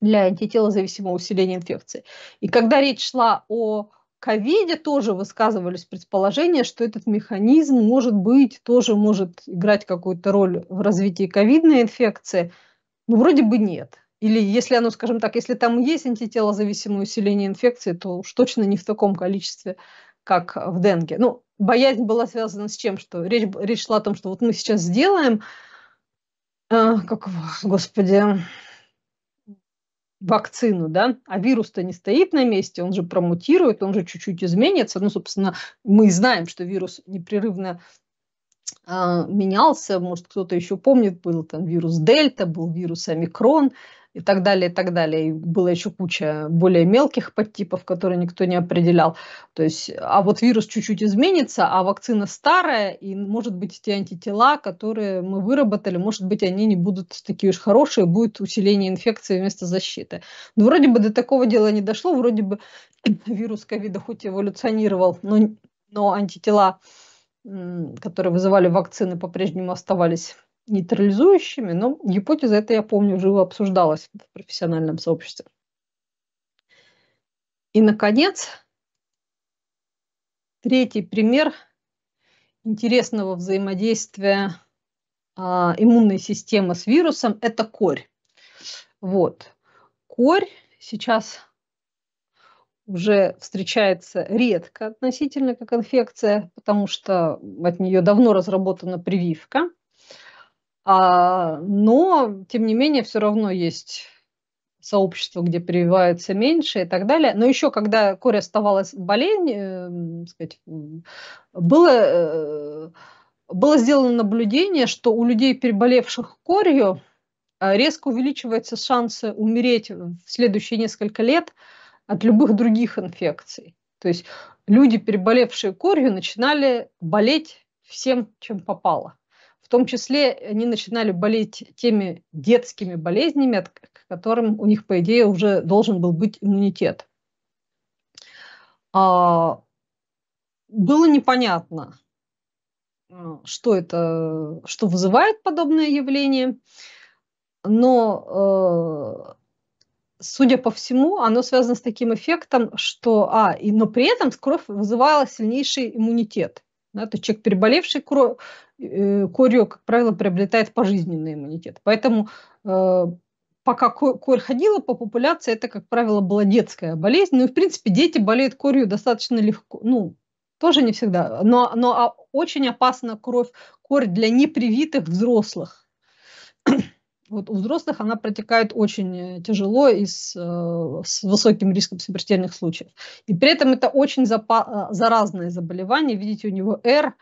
для антителозависимого усиления инфекции. И когда речь шла о ковиде тоже высказывались предположения, что этот механизм может быть, тоже может играть какую-то роль в развитии ковидной инфекции. Ну вроде бы нет. Или если оно, скажем так, если там есть антителозависимое усиление инфекции, то уж точно не в таком количестве, как в Денге. Ну, боязнь была связана с чем? Что речь, речь шла о том, что вот мы сейчас сделаем, э, как, господи, вакцину, да, а вирус-то не стоит на месте, он же промутирует, он же чуть-чуть изменится. Ну, собственно, мы знаем, что вирус непрерывно а, менялся, может, кто-то еще помнит, был там вирус Дельта, был вирус Омикрон, и так далее, и так далее. И было еще куча более мелких подтипов, которые никто не определял. То есть, а вот вирус чуть-чуть изменится, а вакцина старая, и, может быть, те антитела, которые мы выработали, может быть, они не будут такие уж хорошие, будет усиление инфекции вместо защиты. Но ну, вроде бы до такого дела не дошло, вроде бы вирус ковида хоть эволюционировал, но, но антитела, которые вызывали вакцины, по-прежнему оставались нейтрализующими, но гипотеза эта, я помню, живо обсуждалась в профессиональном сообществе. И, наконец, третий пример интересного взаимодействия а, иммунной системы с вирусом – это корь. Вот. Корь сейчас уже встречается редко относительно как инфекция, потому что от нее давно разработана прививка. А, но, тем не менее, все равно есть сообщество, где прививаются меньше и так далее. Но еще, когда коре оставалась болезнь, э, эм, сказать, было, э, было сделано наблюдение, что у людей, переболевших корью, а, резко увеличиваются шансы умереть в следующие несколько лет от любых других инфекций. То есть люди, переболевшие корью, начинали болеть всем, чем попало в том числе они начинали болеть теми детскими болезнями, от, к которым у них, по идее, уже должен был быть иммунитет. А, было непонятно, э, что это, что вызывает подобное явление, но, э, судя по всему, оно связано с таким эффектом, что, а, и, но при этом кровь вызывала сильнейший иммунитет – да, то есть человек, переболевший э, корью, как правило, приобретает пожизненный иммунитет. Поэтому э, пока корь ходила по популяции, это, как правило, была детская болезнь. Ну и, в принципе, дети болеют корью достаточно легко, ну, тоже не всегда, но, но а очень опасна кровь, корь для непривитых взрослых. Вот у взрослых она протекает очень э, тяжело и с, э, с высоким риском смертельных случаев. И при этом это очень запа- э, заразное заболевание. Видите, у него R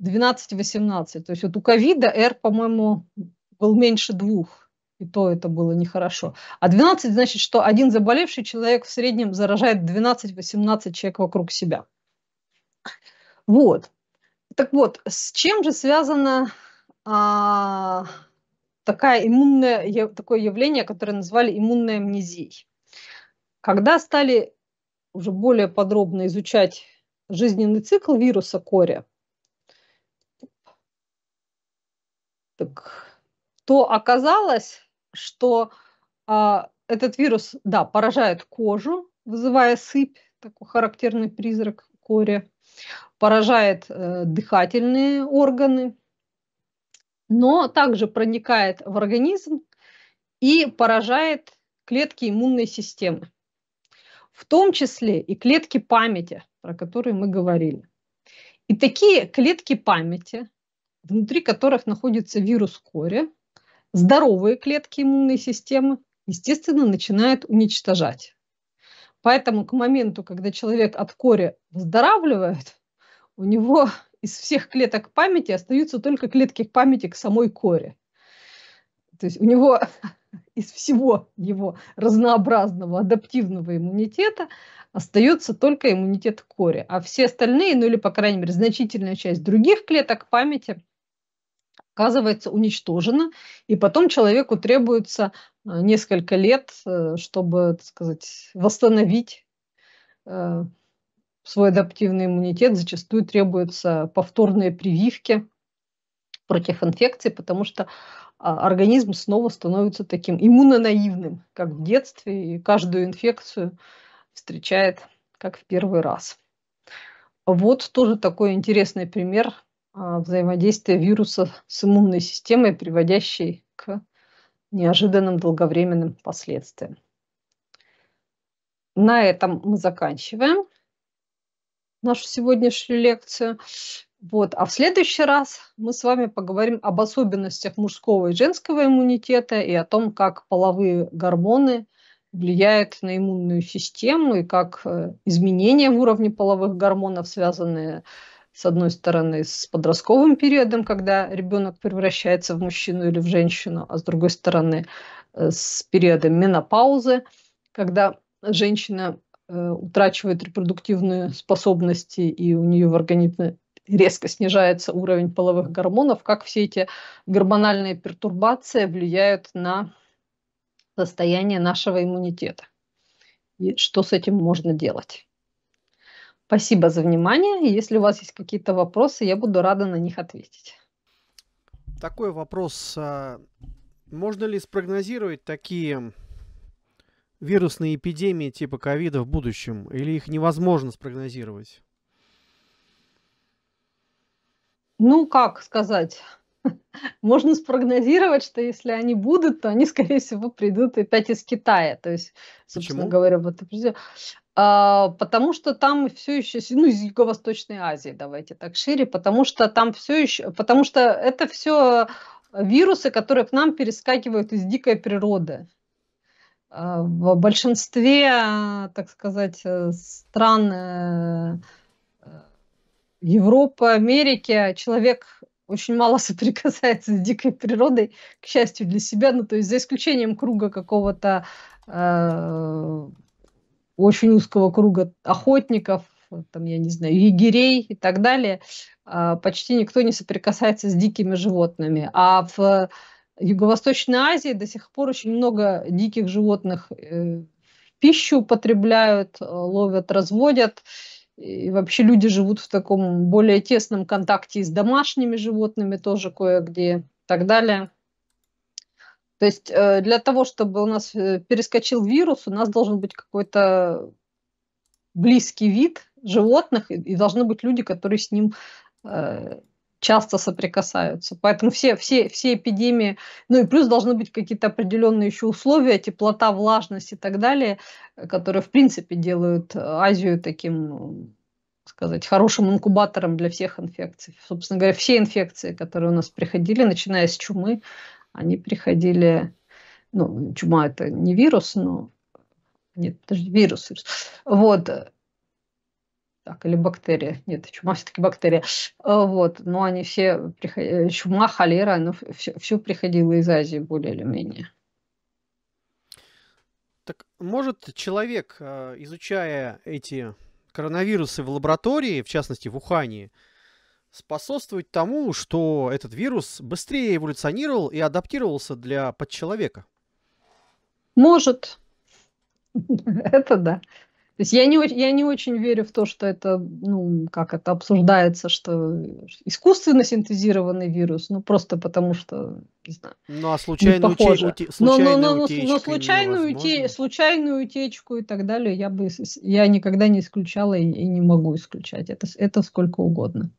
12-18. То есть вот у ковида R, по-моему, был меньше двух. И то это было нехорошо. А 12 значит, что один заболевший человек в среднем заражает 12-18 человек вокруг себя. Вот. Так вот, с чем же связано а, такая иммунная, такое явление, которое назвали иммунной амнезией. Когда стали уже более подробно изучать жизненный цикл вируса кори, так, то оказалось, что а, этот вирус, да, поражает кожу, вызывая сыпь, такой характерный призрак кори, поражает э, дыхательные органы, но также проникает в организм и поражает клетки иммунной системы, в том числе и клетки памяти, про которые мы говорили. И такие клетки памяти, внутри которых находится вирус кори, здоровые клетки иммунной системы, естественно, начинают уничтожать. Поэтому к моменту, когда человек от кори выздоравливает, у него из всех клеток памяти остаются только клетки памяти к самой коре. То есть у него из всего его разнообразного адаптивного иммунитета остается только иммунитет к коре, а все остальные, ну или, по крайней мере, значительная часть других клеток памяти оказывается уничтожена, и потом человеку требуется э, несколько лет, э, чтобы, так сказать, восстановить э, свой адаптивный иммунитет, зачастую требуются повторные прививки против инфекции, потому что а, организм снова становится таким иммунонаивным, как в детстве, и каждую инфекцию встречает как в первый раз. Вот тоже такой интересный пример а, взаимодействия вируса с иммунной системой, приводящей к неожиданным долговременным последствиям. На этом мы заканчиваем нашу сегодняшнюю лекцию. Вот. А в следующий раз мы с вами поговорим об особенностях мужского и женского иммунитета и о том, как половые гормоны влияют на иммунную систему и как э, изменения в уровне половых гормонов связаны с одной стороны, с подростковым периодом, когда ребенок превращается в мужчину или в женщину, а с другой стороны, э, с периодом менопаузы, когда женщина Э, утрачивает репродуктивные способности, и у нее в организме резко снижается уровень половых гормонов, как все эти гормональные пертурбации влияют на состояние нашего иммунитета. И что с этим можно делать? Спасибо за внимание. Если у вас есть какие-то вопросы, я буду рада на них ответить. Такой вопрос. А, можно ли спрогнозировать такие вирусные эпидемии типа ковида в будущем, или их невозможно спрогнозировать? Ну, как сказать? Можно спрогнозировать, что если они будут, то они, скорее всего, придут опять из Китая. То есть, собственно Почему? говоря, вот а, потому что там все еще, ну, из Юго-Восточной Азии, давайте так шире, потому что там все еще, потому что это все вирусы, которые к нам перескакивают из дикой природы. А, в большинстве, так сказать, э, стран э, э, Европы, Америки человек очень мало соприкасается с дикой природой, к счастью для себя, ну то есть за исключением круга какого-то э, очень узкого круга охотников, там, я не знаю, егерей и так далее, э, почти никто не соприкасается с дикими животными. А в Юго-Восточной Азии до сих пор очень много диких животных э, в пищу употребляют, э, ловят, разводят. И вообще люди живут в таком более тесном контакте и с домашними животными тоже кое-где и так далее. То есть э, для того, чтобы у нас перескочил вирус, у нас должен быть какой-то близкий вид животных, и должны быть люди, которые с ним часто соприкасаются. Поэтому все, все, все эпидемии, ну и плюс должны быть какие-то определенные еще условия, теплота, влажность и так далее, э, которые в принципе делают э, Азию таким ну, сказать, хорошим инкубатором для всех инфекций. Собственно говоря, все инфекции, которые у нас приходили, начиная с чумы, они приходили, ну, чума это не вирус, но нет, подожди, вирус. вирус. Вот, э, так, или бактерия. Нет, чума все-таки бактерия. А, вот, но они все, приход... Э, чума, холера, ну все, все приходило из Азии более или менее. Так может человек, а, изучая эти коронавирусы в лаборатории, в частности в Ухане, способствовать тому, что этот вирус быстрее эволюционировал и адаптировался для подчеловека? Может. Это да. То есть я не, я не очень верю в то, что это, ну, как это обсуждается, что искусственно синтезированный вирус, ну, просто потому что, не знаю, Ну, а случайную, утеч... уте... случайную но, но, но, Но случайную, уте... Ну, ну, случайную ну, утечку и так далее я бы, я никогда не исключала и, и не могу исключать. Это, это сколько угодно.